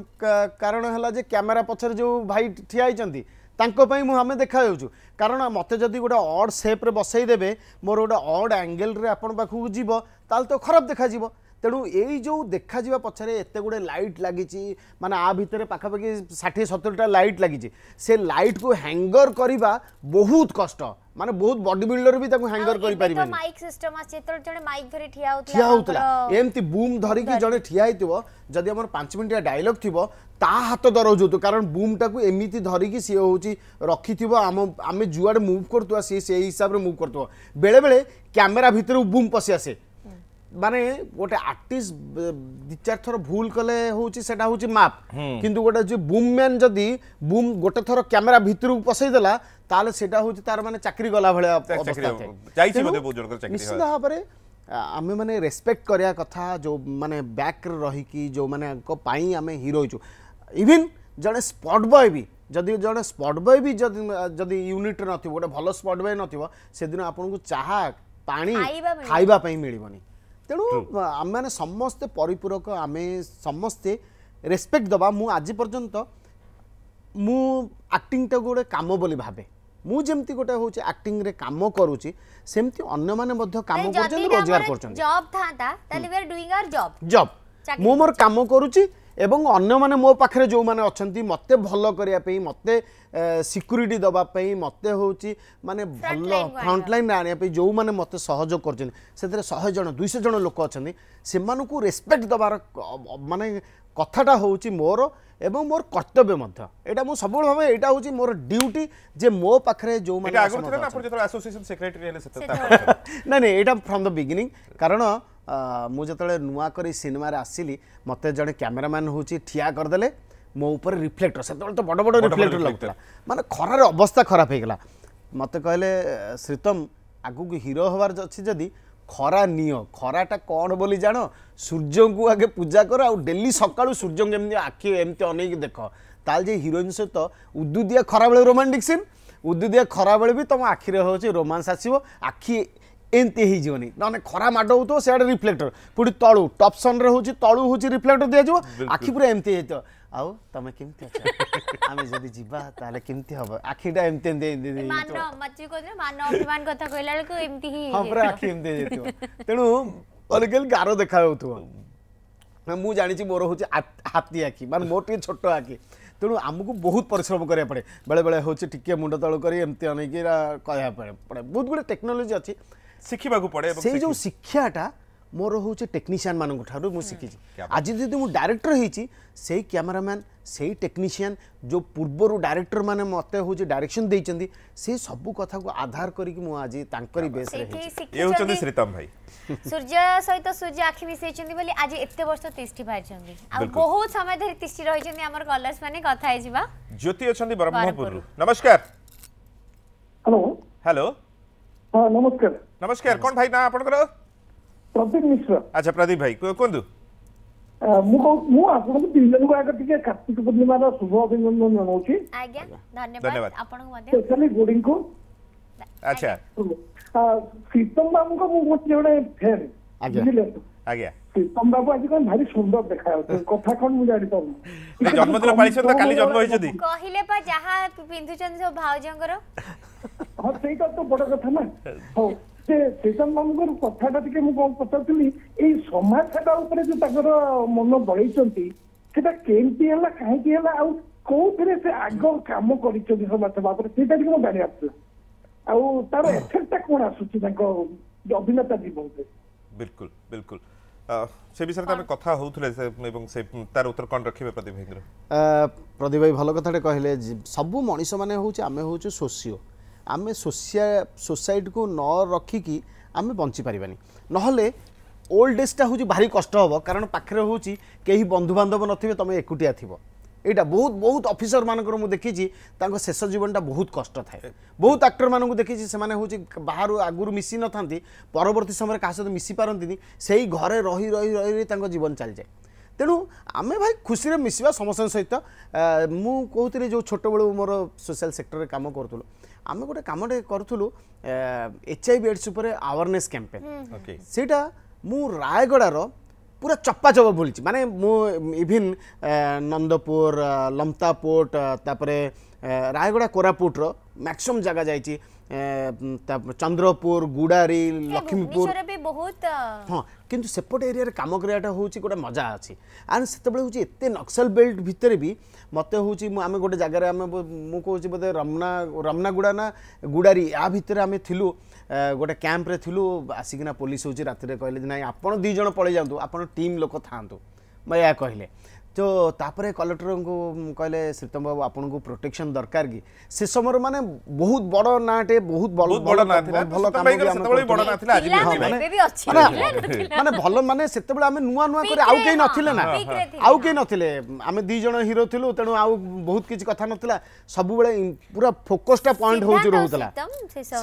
S3: କାରଣ ହେଲା ଯେ କ୍ୟାମେରା ପଛରେ ଯେଉଁ ଭାଇ ଠିଆ ହେଇଛନ୍ତି তাঁপাই আমি দেখা যাচ্ছু কারণ মতো যদি গোটে অড সেপ্রে বসাই দেবে মোর গোটে অড আঙ্গেলরে আপনার পাখক যাব তাহলে তো খারাপ দেখা যাব তেণু এই যে দেখাযা পছরে এত গুড়ে লাইট লাগিছি মানে আ ভিতরে পাখাপাখি ষাঠিয়ে সতুরিটা লাইট লাগিছি সে লাইট কু হ্যাঙ্গর করা বহুত কষ্ট মানে বহুত বডি বিল্ডর বি তাকে হ্যাঙ্গর করি পারিবে
S2: মাইক সিস্টেম আছে তো জনে মাইক ধরে ঠিয়া হউতলা ঠিয়া হউতলা
S3: এমতি বুম ধরি কি জনে ঠিয়া হইতিব যদি আমার 5 মিনিটিয়া ডায়লগ থিব তা হাত দরজ হতো কারণ বুমটাকে এমিতি ধরিকি সি হচ্ছে রক্ষিথিব আম আমি যুয়াড়ে মুভ করতুয়া সি সেই হিসাবে মুভ করতুয়া বেলে বেলে ক্যামেরা ভিতরে বুম পশি আসে माने गोटे आर्टिस्ट दि चार थर भूल कले हूँ से माप कि गोटे जो बुम मैन जदि बुम गोटे थर क्यमेरा भितर को पसईदेला सेटा हूँ तार मैंने चाकरी गला निश्चित भाव में आम मैंने रेस्पेक्ट कराया कथा जो मैंने बैक्रे रहीकि जो मैंने आम हिरो इवेन जड़े स्पट बय भी जदि जड़े स्पट बय भी जदि यूनिट रे गोटे भल स्पट बय नदिन आपन को चाह पा खाइबा मिलबनी ତେଣୁ ଆମେମାନେ ସମସ୍ତେ ପରିପୂରକ ଆମେ ସମସ୍ତେ ରେସ୍ପେକ୍ଟ ଦେବା ମୁଁ ଆଜି ପର୍ଯ୍ୟନ୍ତ ମୁଁ ଆକ୍ଟିଂଟାକୁ ଗୋଟେ କାମ ବୋଲି ଭାବେ ମୁଁ ଯେମିତି ଗୋଟେ ହେଉଛି ଆକ୍ଟିଂରେ କାମ କରୁଛି ସେମିତି ଅନ୍ୟମାନେ ମଧ୍ୟ କାମ କରୁଛନ୍ତି ରୋଜଗାର କରୁଛନ୍ତି
S2: ଜବ୍ ଥାନ୍ତା ତାହେଲେ ଜବ୍
S3: ମୁଁ ମୋର କାମ କରୁଛି এবং ଅନ୍ୟମାନେ ମୋ ପାଖରେ ଯେଉଁମାନେ ଅଛନ୍ତି ମୋତେ ଭଲ କରିବା ପାଇଁ ମୋତେ ସିକ୍ୟୁରିଟି ଦେବା ପାଇଁ ମୋତେ ହେଉଛି ମାନେ ଭଲ ଫ୍ରଣ୍ଟଲାଇନ୍ରେ ଆଣିବା ପାଇଁ ଯେଉଁମାନେ ମୋତେ ସହଯୋଗ କରୁଛନ୍ତି ସେଥିରେ ଶହେ ଜଣ ଦୁଇଶହ ଜଣ ଲୋକ ଅଛନ୍ତି ସେମାନଙ୍କୁ ରେସ୍ପେକ୍ଟ ଦେବାର ମାନେ କଥାଟା ହେଉଛି ମୋର এবং মোর কর্তব্য মধ্যে এটা মু সবুল ভাবে এটা হচ্ছে মোর ডিউটি যে মো পাখরে যে মানে না না এটা ফ্রম দ্য বিগিনিং কারণ ମୁଁ ଯେତେବେଳେ ନୂଆକରି ସିନେମାରେ ଆସିଲି ମୋତେ ଜଣେ କ୍ୟାମେରାମ୍ୟାନ୍ ହେଉଛି ଠିଆ କରିଦେଲେ ମୋ ଉପରେ ରିଫ୍ଲେକ୍ଟର ସେତେବେଳେ ତ ବଡ଼ ବଡ଼ ରିଫ୍ଲେକ୍ଟର ଲାଗୁଥିଲା ମାନେ ଖରାର ଅବସ୍ଥା ଖରାପ ହୋଇଗଲା ମୋତେ କହିଲେ ଶ୍ରୀତମ ଆଗକୁ ହିରୋ ହେବାର ଅଛି ଯଦି ଖରା ନିଅ ଖରାଟା କ'ଣ ବୋଲି ଜାଣ ସୂର୍ଯ୍ୟଙ୍କୁ ଆଗେ ପୂଜା କର ଆଉ ଡେଲି ସକାଳୁ ସୂର୍ଯ୍ୟଙ୍କୁ ଏମିତି ଆଖି ଏମିତି ଅନେଇକି ଦେଖ ତାହେଲେ ଯେ ହିରୋଇନ୍ ସହିତ ଉଦୁଦିଆ ଖରାବେଳେ ରୋମାଣ୍ଟିକ୍ ସିନ୍ ଉଦୁଦିଆ ଖରାବେଳେ ବି ତୁମ ଆଖିରେ ହେଉଛି ରୋମାନ୍ସ ଆସିବ ଆଖି ଏମିତି ହେଇଯିବନି ନହେଲେ ଖରା ମାଡ଼ ହେଉଥିବ ସେଆଡ଼େ ରିଫ୍ଲେକ୍ଟର ପୁଣି ତଳୁ ଟପ୍ସନ୍ରେ ହେଉଛି ତଳୁ ହେଉଛି ରିଫ୍ଲେକ୍ଟର ଦିଆଯିବ ଆଖି ପୁରା ଏମିତି ହେଇଥିବ ଆଉ ତମେ କେମିତି ଅଛ ଆମେ ଯଦି ଯିବା ତାହେଲେ କେମିତି ହବ ଆଖିଟା ଏମିତି ଏମିତି ଏମିତି ହଁ ପୁରା ଆଖି ଏମିତି ହେଇଯାଇଥିବ ତେଣୁ ଅଲଗା ଗାର ଦେଖାଯାଉଥିବ ମୁଁ ଜାଣିଛି ମୋର ହେଉଛି ହାତୀ ଆଖି ମାନେ ମୋର ଟିକେ ଛୋଟ ଆଖି ତେଣୁ ଆମକୁ ବହୁତ ପରିଶ୍ରମ କରିବା ପଡ଼େ ବେଳେବେଳେ ହେଉଛି ଟିକିଏ ମୁଣ୍ଡ ତଳ କରି ଏମିତି ଅନେଇକି କହିବା ପଡ଼େ ବହୁତ ଗୁଡ଼ିଏ ଟେକ୍ନୋଲୋଜି ଅଛି ଶିଖିବାକୁ ପଡ଼େ ସେଇ ଯେଉଁ ଶିକ୍ଷାଟା ମୋର ହେଉଛି ଟେକ୍ନିସିଆନ୍ ମାନଙ୍କ ଠାରୁ ମୁଁ ଶିଖିଛି ଆଜି ଯଦି ମୁଁ ଡାଇରେକ୍ଟର ହେଇଛି ସେଇ କ୍ୟାମେରାମ୍ୟାନ୍ ସେଇ ଟେକ୍ନିସିଆନ୍ ଯେଉଁ ପୂର୍ବରୁ ଡାଇରେକ୍ଟରମାନେ ମୋତେ ହେଉଛି ଡାଇରେକ୍ସନ୍ ଦେଇଛନ୍ତି ସେ ସବୁ କଥାକୁ ଆଧାର କରିକି ମୁଁ ଆଜି ତାଙ୍କରି ବେସ୍ରେ ହେଉଛନ୍ତି ଶ୍ରୀତମ ଭାଇ
S2: ସୂର୍ଯ୍ୟ ସହିତ ସୂର୍ଯ୍ୟ ଆଖି ମିଶାଇଛନ୍ତି ବୋଲି ଆଜି ଏତେ ବର୍ଷ ତିଷ୍ଠି ପାରିଛନ୍ତି ଆଉ ବହୁତ ସମୟ ଧରି ତିଷ୍ଠି ରହିଛନ୍ତି ଆମର କଲର୍ସ ମାନେ କଥା
S1: ହେଇଯିବା ଜ୍ୟୋତି ଅଛନ୍ତି ବ୍ରହ୍ମପୁରରୁ ନମସ୍କାର ହ୍ୟାଲୋ ହ୍ୟାଲୋ ନମସ୍କାର নমস্কার কোন ভাই না আপনার প্রদীপ মিশ্র আচ্ছা প্রদীপ ভাই কুহতু ମୁଁ ମୁଁ ଆପଣଙ୍କୁ ତିନି ଜଣଙ୍କୁ ଆଗ ଟିକେ କାର୍ତ୍ତିକ ପୂର୍ଣ୍ଣିମାର ଶୁଭ
S3: ଅଭିନନ୍ଦନ ଜଣାଉଛି
S2: ସ୍ପେଶାଲି
S3: ଗୋଡିଙ୍କୁ ଆଚ୍ଛା ପ୍ରୀତମ ବାବୁଙ୍କ ମୁଁ ଗୋଟେ ଜଣେ ଫ୍ୟାନ୍
S1: ବୁଝିଲେ ପ୍ରୀତମ ବାବୁ ଆଜି କଣ ଭାରି ସୁନ୍ଦର ଦେଖାଯାଉଛି କଥା କଣ ମୁଁ ଜାଣିପାରୁନି ଜନ୍ମଦିନ ପାଳିଛନ୍ତି କାଲି ଜନ୍ମ ହେଇଛନ୍ତି
S2: କହିଲେ ପା ଯାହା ପିନ୍ଧୁଛନ୍ତି ସବୁ ଭାଉଜଙ୍କର
S1: ହଁ ସେଇଟା ତ ବଡ କଥା ନା ହଉ ଯେ ଶ୍ରୀକାନ୍ତ ବାବୁଙ୍କର କଥାଟା ଟିକେ ମୁଁ କଣ ପଚାରୁଥିଲି ଏଇ ସମାଜ ସେବା ଉପରେ ଯୋଉ ତାଙ୍କର ମନ ବଳେଇଛନ୍ତି ସେଟା କେମିତି ହେଲା କାହିଁକି ହେଲା ଆଉ କୋଉଥିରେ ସେ ଆଗ କାମ କରିଛନ୍ତି ସମାଜ ସେବା ଉପରେ ସେଇଟା ଟିକେ ମୁଁ ଜାଣିବାର ଥିଲା ଆଉ ତାର
S3: ଏଫେକ୍ଟଟା କଣ ଆସୁଛି ତାଙ୍କ ଅଭିନେତା ଜୀବନରେ
S1: ବିଲକୁଲ ବିଲକୁଲ সে বিষয়ে আমি কথা হোলে এবং সে তার উত্তর কন রাখবে প্রদীপ ভাই
S3: প্রদীপ ভাই ভালো কথাটা কহিলেন সবু মানুষ মানে হচ্ছে আমি হচ্ছে সোসিও ଆମେ ସୋସାଇଟିକୁ ନ ରଖିକି ଆମେ ବଞ୍ଚିପାରିବାନି ନହେଲେ ଓଲ୍ଡ ଏଜ୍ଟା ହେଉଛି ଭାରି କଷ୍ଟ ହେବ କାରଣ ପାଖରେ ହେଉଛି କେହି ବନ୍ଧୁବାନ୍ଧବ ନଥିବେ ତୁମେ ଏକୁଟିଆ ଥିବ ଏଇଟା ବହୁତ ବହୁତ ଅଫିସରମାନଙ୍କର ମୁଁ ଦେଖିଛି ତାଙ୍କ ଶେଷ ଜୀବନଟା ବହୁତ କଷ୍ଟ ଥାଏ ବହୁତ ଆକ୍ଟରମାନଙ୍କୁ ଦେଖିଛି ସେମାନେ ହେଉଛି ବାହାରୁ ଆଗରୁ ମିଶି ନଥାନ୍ତି ପରବର୍ତ୍ତୀ ସମୟରେ କାହା ସହିତ ମିଶି ପାରନ୍ତିନି ସେଇ ଘରେ ରହି ରହି ରହି ରହି ତାଙ୍କ ଜୀବନ ଚାଲିଯାଏ ତେଣୁ ଆମେ ଭାଇ ଖୁସିରେ ମିଶିବା ସମସ୍ତଙ୍କ ସହିତ ମୁଁ କହୁଥିଲି ଯେଉଁ ଛୋଟବେଳୁ ମୋର ସୋସିଆଲ୍ ସେକ୍ଟରରେ କାମ କରୁଥିଲୁ ଆମେ ଗୋଟେ କାମଟେ କରୁଥିଲୁ ଏଚ୍ ଆଇ ଭି ଏଡ୍ସ ଉପରେ ଆୱାରନେସ୍ କ୍ୟାମ୍ପେନ୍ ସେଇଟା ମୁଁ ରାୟଗଡ଼ାର ପୁରା ଚପାଚପ ବୁଲିଛି ମାନେ ମୁଁ ଇଭିନ୍ ନନ୍ଦପୁର ଲମ୍ତାପୁଟ ତାପରେ ରାୟଗଡ଼ା କୋରାପୁଟର ମ୍ୟାକ୍ସିମମ୍ ଜାଗା ଯାଇଛି চন্দ্রপুর গুড়ারি হ্যাঁ, লক্ষ্মীপুর
S2: হ্যাঁ
S3: কিন্তু সেপট এরিয়ার কাম করাটা হচ্ছে গোটে মজা আছে আর সেতবে হচ্ছে এত নক্সল বেল্ট ভিতরে বি মতো হচ্ছে আমি গোটে জায়গায় আমি মু কৌছি বোধে রমনা রমনাগুড়া না গুড়ারি আ ভিতরে আমি থিলু গোটে ক্যাম্পরে থিলু আসিকিনা পুলিশ হচ্ছে রাতে কহিলে না আপনার দুই জন পলাই যাতে আপনার টিম লোক থাকতু বা ଏହା କହିଲେ তো ତାପରେ କଲେକ୍ଟରଙ୍କୁ କହିଲେ ଶ୍ରୀତମ ବାବୁ ଆପଣଙ୍କୁ ପ୍ରୋଟେକ୍ସନ ଦରକାର କି ସେ ସମୟରେ ମାନେ ବହୁତ ବଡ଼ ନାଁଟେ ବହୁତ ଭଲ ଭଲ ମାନେ ଭଲ ମାନେ ସେତେବେଳେ ଆମେ ନୂଆ ନୂଆ କରି ଆଉ କେହି ନଥିଲେ ନା ଆଉ କେହି ନଥିଲେ ଆମେ ଦୁଇ ଜଣ ହିରୋ ଥିଲୁ ତେଣୁ ଆଉ ବହୁତ କିଛି କଥା ନଥିଲା ସବୁବେଳେ ପୁରା ଫୋକସଟା ପଏଣ୍ଟ ହେଉଛି ରହୁଥିଲା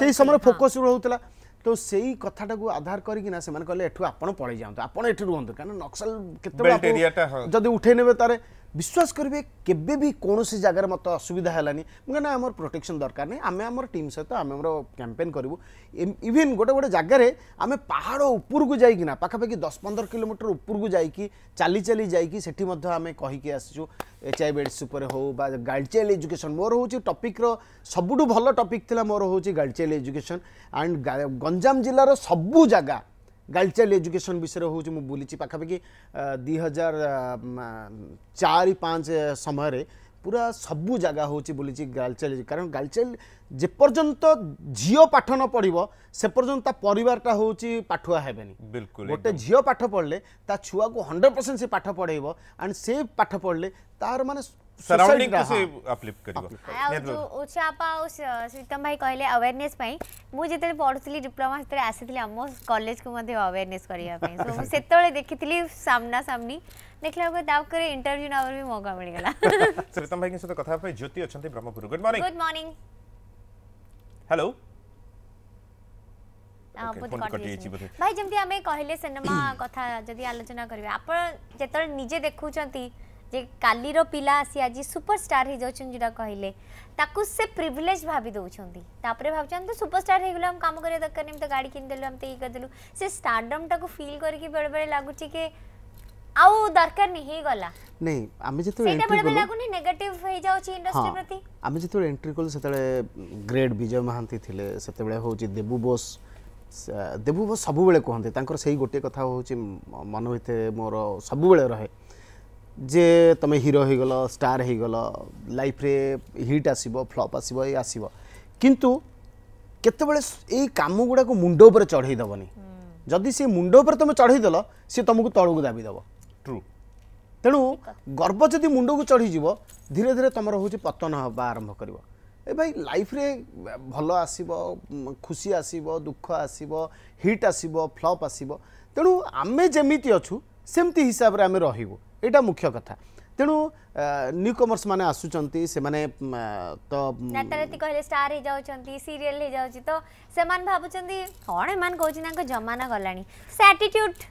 S3: ସେଇ ସମୟରେ ଫୋକସ ରହୁଥିଲା तो सेई कथाटा को आधार करना से कहले एठू आपण पळै जाऊ आपण एठी रुहंतु नक्सल केते उठे नेबे तारे विश्वास करेंगे केवे भी कौन सी जगार मत असुविधा है ना आम प्रोटेक्शन दरकार नहीं आम आम टीम सहित आम आम कैंपेन करूँ इवन गोटे गोटे जगार आम पहाड़ उपरकू जा पाखापाखि दस पंदर किलोमीटर उपरक जा चली चली जामें कहीकि आसचु एच आई बी एड्स हो गाइड एजुकेशन मोर हूँ टपिक्र सबुठ भल टपिक मोर हूँ गाइड एजुकेशन एंड गंजाम जिलार सबू जगह ଗାଲଚାଲ ଏଜୁକେସନ୍ ବିଷୟରେ ହେଉଛି ମୁଁ ବୁଲିଛି ପାଖାପାଖି ଦୁଇ ହଜାର ଚାରି ପାଞ୍ଚ ସମୟରେ ପୁରା ସବୁ ଜାଗା ହେଉଛି ବୁଲିଛି ଗାଲଚାଲ କାରଣ ଗାଲଚାଲ ଯେପର୍ଯ୍ୟନ୍ତ ଝିଅ ପାଠ ନ ପଢ଼ିବ ସେ ପର୍ଯ୍ୟନ୍ତ ତା ପରିବାରଟା ହେଉଛି ପାଠୁଆ ହେବେନି ଗୋଟେ ଝିଅ ପାଠ ପଢ଼ିଲେ ତା ଛୁଆକୁ ହଣ୍ଡ୍ରେଡ଼ ପରସେଣ୍ଟ ସେ ପାଠ ପଢ଼େଇବ ଆଣ୍ଡ ସେ ପାଠ ପଢ଼ିଲେ ତାର ମାନେ સરાઉન્ડિંગ સે
S1: અપલિફ્ટ કર્યો જો
S2: ઓછા આપા શ્રીતમ ભાઈ કહેલે અવેરનેસ પાઈ ମୁଁ ଯେତେବେଳେ ପଢ଼ୁଥିଲି ଡିପ୍ଲୋମା ସେତେବେଳେ ଆସିଥିଲି ଆମ କଲେଜକୁ ମଧ୍ୟ ଆୱେରନେସ୍ କରିବା ପାଇଁ ସୋ ମୁଁ ସେତେବେଳେ ଦେଖିଥିଲି ସାମ୍ନା ସାମ୍ନି ଦେଖିଲା ବେଳକୁ ତାପରେ ଇଣ୍ଟରଭ୍ୟୁ ନେବାର ବି ମୌକା ମିଳିଗଲା
S1: ଶ୍ରୀତମ ଭାଇଙ୍କ ସହିତ କଥା ହେବା ପାଇଁ ଜ୍ୟୋତି ଅଛନ୍ତି Brahmapur good morning good morning hello
S2: ଭାଇ ଯେମିତି ଆମେ କହିଲେ ସିନେମା କଥା ଯଦି ଆଲୋଚନା କରିବେ ଆପଣ ଯେତେବେଳେ ନିଜେ ଦେଖୁଛନ୍ତି ଯେ କାଲିର ପିଲା ଆସି ଆଜି ସୁପରଷ୍ଟାର ହେଇଯାଉଛନ୍ତି ଯେଉଁଟା କହିଲେ ତାକୁ ସେ ପ୍ରିଭିଲେଜ୍ ଭାବି ଦେଉଛନ୍ତି ତାପରେ ଭାବୁଛନ୍ତି ତ ସୁପରଷ୍ଟାର ହେଇଗଲୁ ଆମେ କାମ କରିବା ଦରକାର ନାହିଁ ତ ଗାଡ଼ି କିଣିଦେଲୁ ଆମେ ତ ଇଏ କରିଦେଲୁ ସେ ଷ୍ଟାରଡମ୍ଟାକୁ ଫିଲ୍ କରିକି ବେଳେବେଳେ ଲାଗୁଛି କି ଆଉ ଦରକାର ନାହିଁ ହେଇଗଲା
S3: ନାଇଁ ଆମେ ଯେତେବେଳେ ସେଇଟା ବେଳେବେଳେ ଲାଗୁନି
S2: ନେଗେଟିଭ ହେଇଯାଉଛି ଇଣ୍ଡଷ୍ଟ୍ରି ପ୍ରତି
S3: ଆମେ ଯେତେବେଳେ ଏଣ୍ଟ୍ରି କଲୁ ସେତେବେଳେ ଗ୍ରେଟ୍ ବିଜୟ ମହାନ୍ତି ଥିଲେ ସେତେବେଳେ ହେଉଛି ଦେବୁ ବୋଷ ଦେବୁ ବୋଷ ସବୁବେଳେ କୁହନ୍ତି ତାଙ୍କର ସେଇ ଗୋଟିଏ କଥା ହେଉଛି ମନ ଭିତରେ ମୋର ସବୁବେଳେ ରହେ যে তুমি হিরো হয়ে গেল স্টার হয়ে গেল লাইফে হিট আসব ফ্লপ আসব এই আসব কিন্তু কেতবে এই কাম গুড়া মুন্ড উপরে চড়াই দেবনি যদি সে মুন্ড উপরে তুমি চড়াই দেল সে তোমাকে তলকু দাবি দেব ট্রু তেণু গর্ব যদি মুন্ডকু চড়িযোগ ধীরে ধীরে তোমার হচ্ছে পতন হওয়া আরম্ভ করব ଏ ଭାଇ ଲାଇଫ୍ରେ ଭଲ ଆସିବ ଖୁସି ଆସିବ ଦୁଃଖ ଆସିବ ହିଟ୍ ଆସିବ ଫ୍ଲପ୍ ଆସିବ ତେଣୁ ଆମେ ଯେମିତି ଅଛୁ ସେମିତି ହିସାବରେ ଆମେ ରହିବୁ এটা মুখ্য কথা ତେଣୁ ନ୍ୟୁ କମର୍ସ ମାନେ ଆସୁଛନ୍ତି ସେମାନେ ତ ରାତାରାତି
S2: କହିଲେ ଷ୍ଟାର ହେଇଯାଉଛନ୍ତି ସିରିଏଲ ହେଇଯାଉଛି ତ ସେମାନେ ଭାବୁଛନ୍ତି କ'ଣ ଏମାନେ କହୁଛି ତାଙ୍କ ଜମାନା ଗଲାଣି ସେ ଆଟିଟ୍ୟୁଡ଼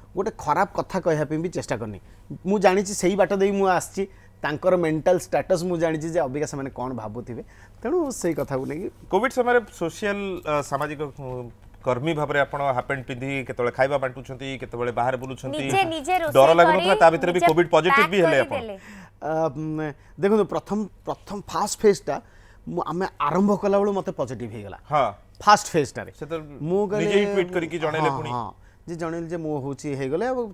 S3: ଗୋଟେ ଖରାପ କଥା କହିବା ପାଇଁ ବି ଚେଷ୍ଟା କରିନି ମୁଁ ଜାଣିଛି ସେଇ ବାଟ ଦେଇ ମୁଁ ଆସିଛି ତାଙ୍କର ମେଣ୍ଟାଲ ଷ୍ଟାଟସ୍ ମୁଁ ଜାଣିଛି ଯେ ଅବିକା ସେମାନେ କ'ଣ ଭାବୁଥିବେ ତେଣୁ ସେଇ କଥାକୁ ନେଇକି କୋଭିଡ଼
S1: ସମୟରେ ସୋସିଆଲ ସାମାଜିକ କର୍ମୀ ଭାବରେ ଆପଣ ହାଫପ୍ୟାଣ୍ଟ ପିନ୍ଧି କେତେବେଳେ ଖାଇବା ବାଣ୍ଟୁଛନ୍ତି
S3: କେତେବେଳେ ବାହାରେ ବୁଲୁଛନ୍ତି ଡର ଲାଗୁନଥିଲା ତା ଭିତରେ ବି କୋଭିଡ଼ ପଜିଟିଭ୍ ବି ହେଲେ ଆପଣ ଦେଖନ୍ତୁ ପ୍ରଥମ ପ୍ରଥମ ଫାଷ୍ଟ ଫେଜ୍ଟା ମୁଁ ଆମେ ଆରମ୍ଭ କଲାବେଳୁ ମୋତେ ପଜିଟିଭ୍ ହେଇଗଲା ଫାଷ୍ଟ ଫେଜ୍ଟାରେ ମୁଁ କହିଲି ହଁ जे जन मुझे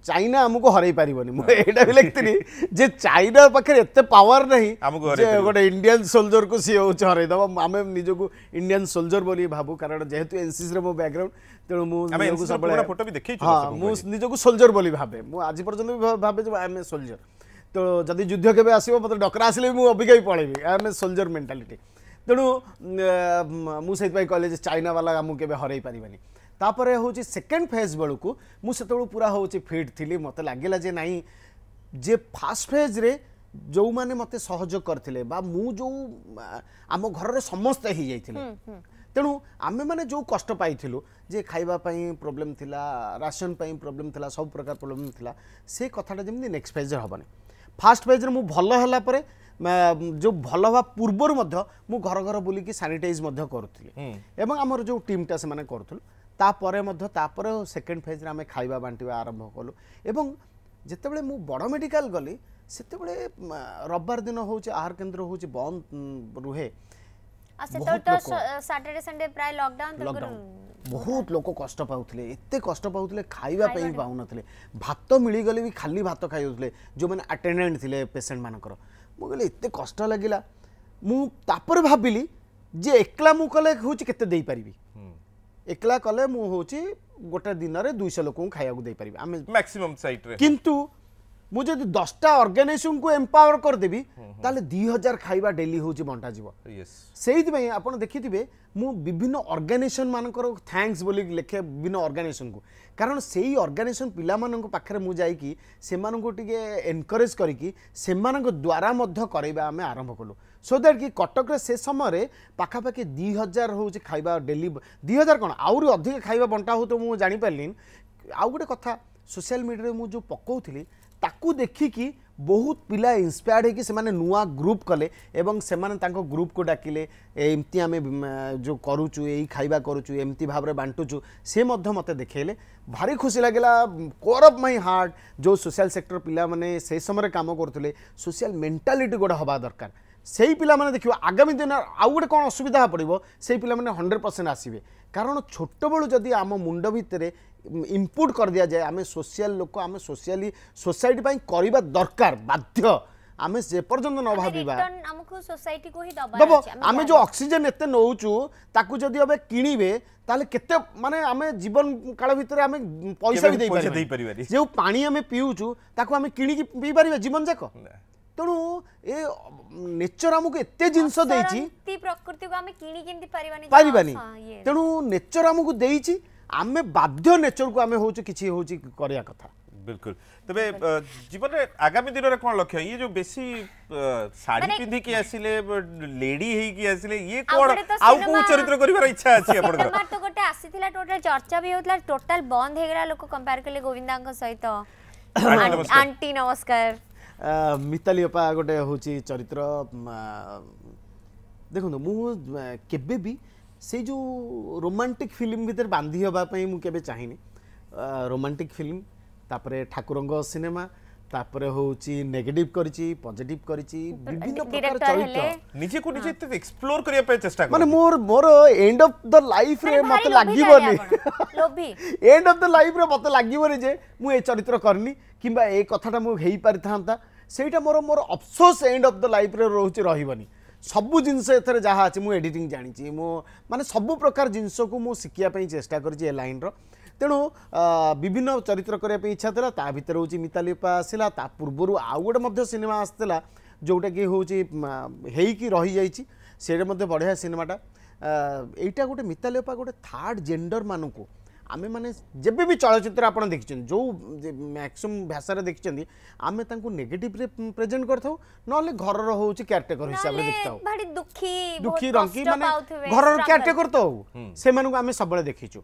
S3: चाइना आमको हरई पार नहीं लिखी जे चाइना पाखे एत पावर नहीं गोटे इंडियान सोलजर को सी हूँ हरईद आम निजी इंडियान सोलजर बोली भाव कारण जेहतु एनसीसी रो बैकग्राउंड तेनालीजक सोलजर बोली भावे आज पर्यटन भी भावे आम ए सोलजर तो जदि युद्ध के मतलब डकर आस अबिका पल आम ए सोलजर मेन्टालीटी तेणु मुझे कहे चाइना वाला आमको हर पारानी ତାପରେ ହେଉଛି ସେକେଣ୍ଡ ଫେଜ୍ ବେଳକୁ ମୁଁ ସେତେବେଳେ ପୁରା ହେଉଛି ଫିଟ୍ ଥିଲି ମୋତେ ଲାଗିଲା ଯେ ନାହିଁ ଯେ ଫାଷ୍ଟ ଫେଜ୍ରେ ଯେଉଁମାନେ ମୋତେ ସହଯୋଗ କରିଥିଲେ ବା ମୁଁ ଯେଉଁ ଆମ ଘରର ସମସ୍ତେ ହେଇଯାଇଥିଲେ ତେଣୁ ଆମେମାନେ ଯେଉଁ କଷ୍ଟ ପାଇଥିଲୁ ଯେ ଖାଇବା ପାଇଁ ପ୍ରୋବ୍ଲେମ୍ ଥିଲା ରାସନ ପାଇଁ ପ୍ରୋବ୍ଲେମ୍ ଥିଲା ସବୁ ପ୍ରକାର ପ୍ରୋବ୍ଲେମ୍ ଥିଲା ସେ କଥାଟା ଯେମିତି ନେକ୍ସଟ ପେଜ୍ରେ ହେବନି ଫାଷ୍ଟ ପେଜ୍ରେ ମୁଁ ଭଲ ହେଲା ପରେ ଯେଉଁ ଭଲ ହେବା ପୂର୍ବରୁ ମଧ୍ୟ ମୁଁ ଘର ଘର ବୁଲିକି ସାନିଟାଇଜ୍ ମଧ୍ୟ କରୁଥିଲି ଏବଂ ଆମର ଯେଉଁ ଟିମ୍ଟା ସେମାନେ କରୁଥିଲୁ ତାପରେ ମଧ୍ୟ ତାପରେ ସେକେଣ୍ଡ ଫେଜ୍ରେ ଆମେ ଖାଇବା ବାଣ୍ଟିବା ଆରମ୍ଭ କଲୁ ଏବଂ ଯେତେବେଳେ ମୁଁ ବଡ଼ ମେଡ଼ିକାଲ ଗଲି ସେତେବେଳେ ରବିବାର ଦିନ ହେଉଛି ଆହାର କେନ୍ଦ୍ର ହେଉଛି ବନ୍ଦ ରୁହେ ବହୁତ ଲୋକ କଷ୍ଟ ପାଉଥିଲେ ଏତେ କଷ୍ଟ ପାଉଥିଲେ ଖାଇବା ପାଇଁ ପାଉନଥିଲେ ଭାତ ମିଳିଗଲେ ବି ଖାଲି ଭାତ ଖାଇଦେଉଥିଲେ ଯେଉଁମାନେ ଆଟେଣ୍ଡାଣ୍ଟ ଥିଲେ ପେସେଣ୍ଟମାନଙ୍କର ମୁଁ କହିଲି ଏତେ କଷ୍ଟ ଲାଗିଲା ମୁଁ ତାପରେ ଭାବିଲି ଯେ ଏକଲା ମୁଁ କଲେ ହେଉଛି କେତେ ଦେଇପାରିବି একলা কলে মু হচ্ছে গোটে দিনরে দুইশ লোক খাইবাকে দেইপারি আমি
S1: ম্যাক্সিমম সাইটরে
S3: কিন্তু মু যদি দশটা অর্গানাইজেসনকু এম্পাওয়ার করেদেবি তাহলে দুই হাজার খাইবা ডেলি হচ্ছে বন্টা যাব সেইপাই আপনার দেখিথিবে মু বিভিন্ন অর্গানাইজেসন মানকর থ্যাঙ্কস বলি লেখে বিভিন্ন অর্গানাইজেসনকু কারণ সেই অর্গানাইজেসন পিলামানক পাখে মু যাইকি সেমানকু টিকে এনকরেজ করিকি সেমানক দ্বারা মধ্য করাইবা আমি আরম্ভ কলু सो दैट कि कटक से समय पखापाखि दि हजार हूँ खाइबा डेली दि हजार कौन आधिक खाइबा बंटा हो तो मुझे जापारे आउ गोटे कथा सोशल मीडिया मुझे जो पकाऊ ताकू देखी बहुत पिला इन्स्पायर्ड होने नुआ ग्रुप कले से ग्रुप को डाकिले एमती आम जो करूचु यही खाइबा करुचु एमती भाव में बांटुचु से मत देखले भारी खुशी लगे कोर अफ माई हार्ट जो सोशल सेक्टर पिला मैंने से समय काम करुले सोशल मेन्टालीटी गोटे हवा दरकार সেই পিলামানে দেখিব আগামী দিনের আউ গোটে কোণ অসুবিধা পড়ব সেই পিলামানে হন্ড্রেড পরসেন্ট আসবে কারণ ছোটবেলু যদি আম মুন্ড ভিতরে ইনপুট করে দিয়া যায় আমি সোশিয়াল লোক আমি সোশিয়ালি সোসাইটি পাই করা দরকার বাধ্য আমি সে পর্যন্ত ন ভাবিবা
S2: দেব আমি যে
S3: অক্সিজেন এত নৌছু তাকে যদি এবার কিণবে তাহলে কেতে মানে আমি জীবন কাল ভিতরে আমি পয়সা বি দেই পারিবা যে পানি আমি পিউছু তাকে আমি কিণিকি পি পারিবা জীবন যাক ତେଣୁ ଏ ନେଚର ଆମକୁ ଏତେ ଜିନିଷ ଦେଇଛି
S2: ପ୍ରକୃତିକୁ ଆମେ କିଣି କେମିତି ପାରିବାନି ପାରିବାନି
S3: ତେଣୁ ନେଚର ଆମକୁ ଦେଇଛି ଆମେ ବାଧ୍ୟ ନେଚରକୁ ଆମେ ହଉଛୁ କିଛି ହଉଛି କରିବା କଥା
S1: बिल्कुल তবে জীবনে আগামী দিনরে কোন লক্ষ্য ইয়ে যে বেশি শাড়ি পিঁধি কি আসিলে লেডি হেই কি আসিলে ইয়ে কোন আউ কো চরিত্র করিবার
S3: ইচ্ছা আছে আপনাদের সিনেমা
S2: তো গোটে আসিছিলা টোটাল চর্চা বি হতলা টোটাল বন্ধ হেগরা লোক কম্পেয়ার করলে গোবিন্দাঙ্গ
S3: সহিত
S2: আন্টি নমস্কার
S3: ମିତାଲି ଅପା ଗୋଟେ ହେଉଛି ଚରିତ୍ର ଦେଖନ୍ତୁ ମୁଁ କେବେ ବି ସେଇ ଯେଉଁ ରୋମାଣ୍ଟିକ୍ ଫିଲ୍ମ ଭିତରେ ବାନ୍ଧି ହେବା ପାଇଁ ମୁଁ କେବେ ଚାହିଁନି ରୋମାଣ୍ଟିକ୍ ଫିଲ୍ମ ତାପରେ ଠାକୁରଙ୍କ ସିନେମା তারপরে হচ্ছে নেগেটিভ করেছি পজিটিভ করেছি বিভিন্ন
S2: প্রকার চরিত্র
S3: নিজে কো নিজে তে এক্সপ্লোর করিয়া পে চেষ্টা মানে মোর মোর এন্ড অফ দ্য লাইফ রে মতে লাগিবনি লোভি এন্ড অফ দ্য লাইফ রে মতে লাগিবনি যে মু এ চরিত্র করনি কিংবা এই কথাটা মু হেই পারি থান্তা সেইটা মোর মোর অফসোস এন্ড অফ দ্য লাইফ রে রহুচি রহিবনি সবু জিনিস এথরে যাহা আছে মু এডিটিং জানিছি মু মানে সবু প্রকার জিনিসকু মু শিখিয়া পাই চেষ্টা করিছি এ লাইন রো ତେଣୁ ବିଭିନ୍ନ ଚରିତ୍ର କରିବା ପାଇଁ ଇଚ୍ଛା ଥିଲା ତା ଭିତରେ ହେଉଛି ମିତାଲି ଉପା ଆସିଲା ତା ପୂର୍ବରୁ ଆଉ ଗୋଟେ ମଧ୍ୟ ସିନେମା ଆସିଥିଲା ଯେଉଁଟାକି ହେଉଛି ହେଇକି ରହିଯାଇଛି ସେଇଟା ମଧ୍ୟ ବଢ଼ିଆ ସିନେମାଟା ଏଇଟା ଗୋଟେ ମିତାଲି ଉପା ଗୋଟେ ଥାର୍ଡ଼ ଜେଣ୍ଡରମାନଙ୍କୁ ଆମେମାନେ ଯେବେ ବି ଚଳଚ୍ଚିତ୍ର ଆପଣ ଦେଖିଛନ୍ତି ଯେଉଁ ମ୍ୟାକ୍ସିମମ୍ ଭାଷାରେ ଦେଖିଛନ୍ତି ଆମେ ତାଙ୍କୁ ନେଗେଟିଭରେ ପ୍ରେଜେଣ୍ଟ କରିଥାଉ ନହେଲେ ଘରର ହେଉଛି କ୍ୟାରଟେକର ହିସାବରେ ଦେଖିଥାଉ
S2: ଦୁଃଖୀ ରଙ୍କି ମାନେ ଘରର କ୍ୟାରଟେକର ତ
S3: ହଉ ସେମାନଙ୍କୁ ଆମେ ସବୁବେଳେ ଦେଖିଛୁ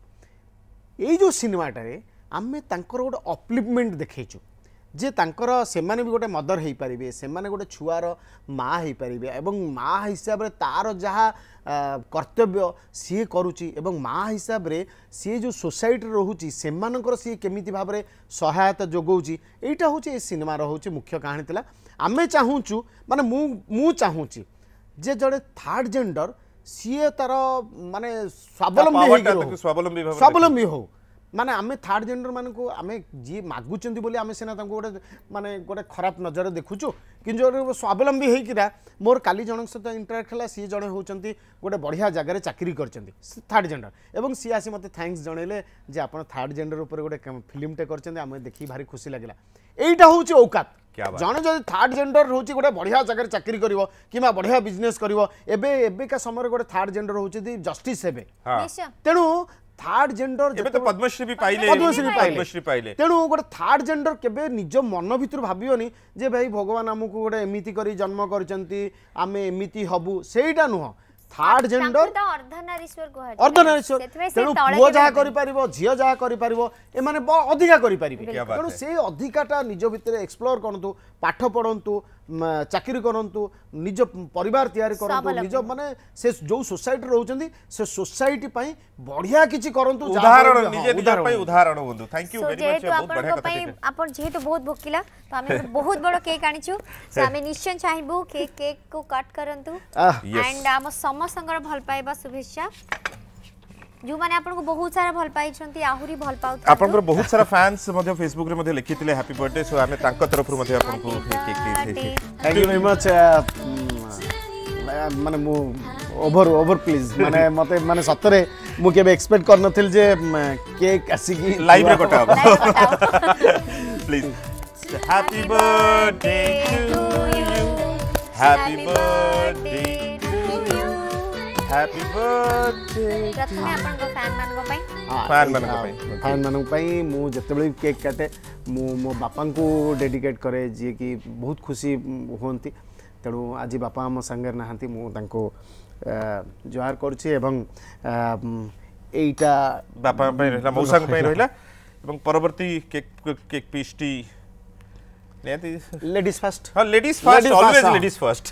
S3: ଏଇ ଯେଉଁ ସିନେମାଟାରେ ଆମେ ତାଙ୍କର ଗୋଟେ ଅପ୍ଲିପମେଣ୍ଟ ଦେଖେଇଛୁ ଯେ ତାଙ୍କର ସେମାନେ ବି ଗୋଟେ ମଦର ହେଇପାରିବେ ସେମାନେ ଗୋଟେ ଛୁଆର ମା' ହେଇପାରିବେ ଏବଂ ମା' ହିସାବରେ ତା'ର ଯାହା କର୍ତ୍ତବ୍ୟ ସିଏ କରୁଛି ଏବଂ ମା' ହିସାବରେ ସିଏ ଯେଉଁ ସୋସାଇଟିରେ ରହୁଛି ସେମାନଙ୍କର ସିଏ କେମିତି ଭାବରେ ସହାୟତା ଯୋଗାଉଛି ଏଇଟା ହେଉଛି ଏ ସିନେମାର ହେଉଛି ମୁଖ୍ୟ କାହାଣୀ ଥିଲା ଆମେ ଚାହୁଁଛୁ ମାନେ ମୁଁ ମୁଁ ଚାହୁଁଛି ଯେ ଜଣେ ଥାର୍ଡ଼ ଜେଣ୍ଡର ସିଏ ତାର ମାନେ ସ୍ୱାବଲମ୍ବୀ ସ୍ୱାବଲମ୍ବୀ ସ୍ୱାବଲମ୍ବୀ ହଉ ମାନେ ଆମେ ଥାର୍ଡ଼ ଜେଣ୍ଡର ମାନଙ୍କୁ ଆମେ ଯିଏ ମାଗୁଛନ୍ତି ବୋଲି ଆମେ ସିନା ତାଙ୍କୁ ଗୋଟେ ମାନେ ଗୋଟେ ଖରାପ ନଜର ଦେଖୁଛୁ କିନ୍ତୁ ଗୋଟେ ସ୍ୱାବଲମ୍ବୀ ହେଇକିନା ମୋର କାଲି ଜଣଙ୍କ ସହିତ ଇଣ୍ଟରାକ୍ଟ ହେଲା ସିଏ ଜଣେ ହେଉଛନ୍ତି ଗୋଟେ ବଢ଼ିଆ ଜାଗାରେ ଚାକିରି କରିଛନ୍ତି ଥାର୍ଡ଼ ଜେଣ୍ଡର ଏବଂ ସିଏ ଆସି ମୋତେ ଥ୍ୟାଙ୍କସ୍ ଜଣେଇଲେ ଯେ ଆପଣ ଥାର୍ଡ଼ ଜେଣ୍ଡର ଉପରେ ଗୋଟେ ଫିଲ୍ମଟେ କରିଛନ୍ତି ଆମେ ଦେଖିକି ଭାରି ଖୁସି ଲାଗିଲା ଏଇଟା ହେଉଛି ଔକାତ ଜଣେ ଯଦି ଥାର୍ଡ଼ ଜେଣ୍ଡର ହେଉଛି ଗୋଟେ ବଢ଼ିଆ ଜାଗାରେ ଚାକିରି କରିବ କିମ୍ବା ବଢ଼ିଆ ବିଜନେସ୍ କରିବ ଏବେ ଏବେକା ସମୟରେ ଗୋଟେ ଥାର୍ଡ଼ ଜେଣ୍ଡର ହେଉଛି ଜଷ୍ଟିସ୍ ହେବେ ତେଣୁ থার্ড জেন্ডর যেতে পদ্মশ্রী বি পাইলে পদ্মশ্রী পদ্মশ্রী পাইলে তেণু গোটে থার্ড জেন্ডর কেবে নিজ মন ভিতর ভাবিবনি যে ভাই ভগবান আমাকে গোটে এমিতি করে জন্ম করছেন আমি এমিতি হবু সেইটা নুহ থার্ড জেন্ডর অর্ধনারীশ্বর তেণু পুয় যা করিপারিব ঝিও যা করিপারিব এমানে অধিকা করিপারিবে তেণু সেই অধিকাটা নিজ ভিতরে এক্সপ্লোর করতু পাঠ পড়ন্তু ଚାକିରି କରନ୍ତୁ ନିଜ ପରିବାର ତିଆରି କରନ୍ତୁ ନିଜ ମାନେ ସେ ଯେଉଁ ସୋସାଇଟି ରହୁଛନ୍ତି ସେ ସୋସାଇଟି ପାଇଁ ବଢିଆ କିଛି କରନ୍ତୁ ଉଦାହରଣ ନିଜେ ନିଜ ପାଇଁ ଉଦାହରଣ
S1: ହୁଅନ୍ତୁ ଥ୍ୟାଙ୍କ ୟୁ ଭେରି
S2: ମଚ୍ ବହୁତ ବଢିଆ କଥା ଆପଣ ଯେହେତୁ ବହୁତ ଭୋକିଲା ତ ଆମେ ବହୁତ ବଡ଼ କେକ୍ ଆଣିଛୁ ସୋ ଆମେ ନିଶ୍ଚୟ ଚାହିଁବୁ କି କେକ୍ କୁ କଟ୍ କରନ୍ତୁ ଆଣ୍ଡ ଆମ ସମସ୍ତଙ୍କର ଭଲ ପାଇବା ଶୁଭେଚ୍ଛା जो माने आपन को बहुत सारा भल पाई छंती आहुरी भल पाउ
S1: आपन को बहुत सारा फैंस मध्ये फेसबुक रे मध्ये लिखि हैप्पी बर्थडे सो आमे तांका तरफ रु मध्ये आपन को थैंक यू वेरी
S3: मच माने मु ओवर ओवर प्लीज माने मते माने सतरे मु केबे एक्सपेक्ट कर नथिल जे केक आसी की लाइव रे कटा
S1: please happy birthday to you happy birthday happy birthday
S2: प्रथमे आपनको फैन माननको पई
S3: फैन माननको पई फैन माननको पई मु जतेबेले केक काटे मु मो बापा को डेडिकेट करे जे कि बहुत खुशी होंती तेणु आज बापा आम संगे नहांती मु तांको जोहार करुछि एवं এইটা বাপা পাই রহিলা
S1: লেডিজ ফার্স্ট হ্যাঁ ladies first always ladies
S3: first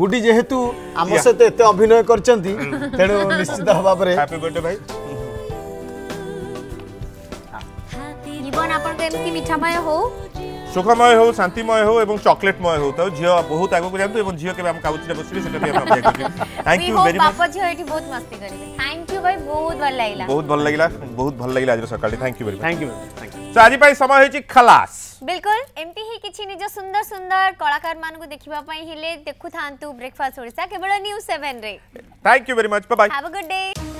S3: গুডি যেহেতু আম সহিত এত অভিনয় করছেন তেণু নিশ্চিত ভাবে হ্যাপি বার্থডে ভাই
S2: জীবন আপনার এমতি মিঠাময় হো
S1: সুখময় হো শান্তিময় হো এবং চকলেটময় হো তাও ঝিও বহুত আগুকু যাতে এবং ঝিও কেবে আম কাউচিরে বসিবে সেটা বি আমরা অপেক্ষা করি থ্যাংক ইউ ভেরি মাচ বাপা
S2: ঝিও এটি বহুত মস্তি করিবে থ্যাংক ইউ ভাই বহুত ভাল লাগিলা বহুত
S1: ভাল লাগিলা বহুত ভাল লাগিলা আজ সকালে thank you very much thank you thank you आज समय खलास
S2: बिल्कुल एमती ही किसी निज सुंदर सुंदर कलाकार मान को देखिबा पई हेले देखु थांतु ब्रेकफास्ट ओडिसा केवल न्यूज़ 7 रे
S1: thank you very much bye bye
S2: have a good day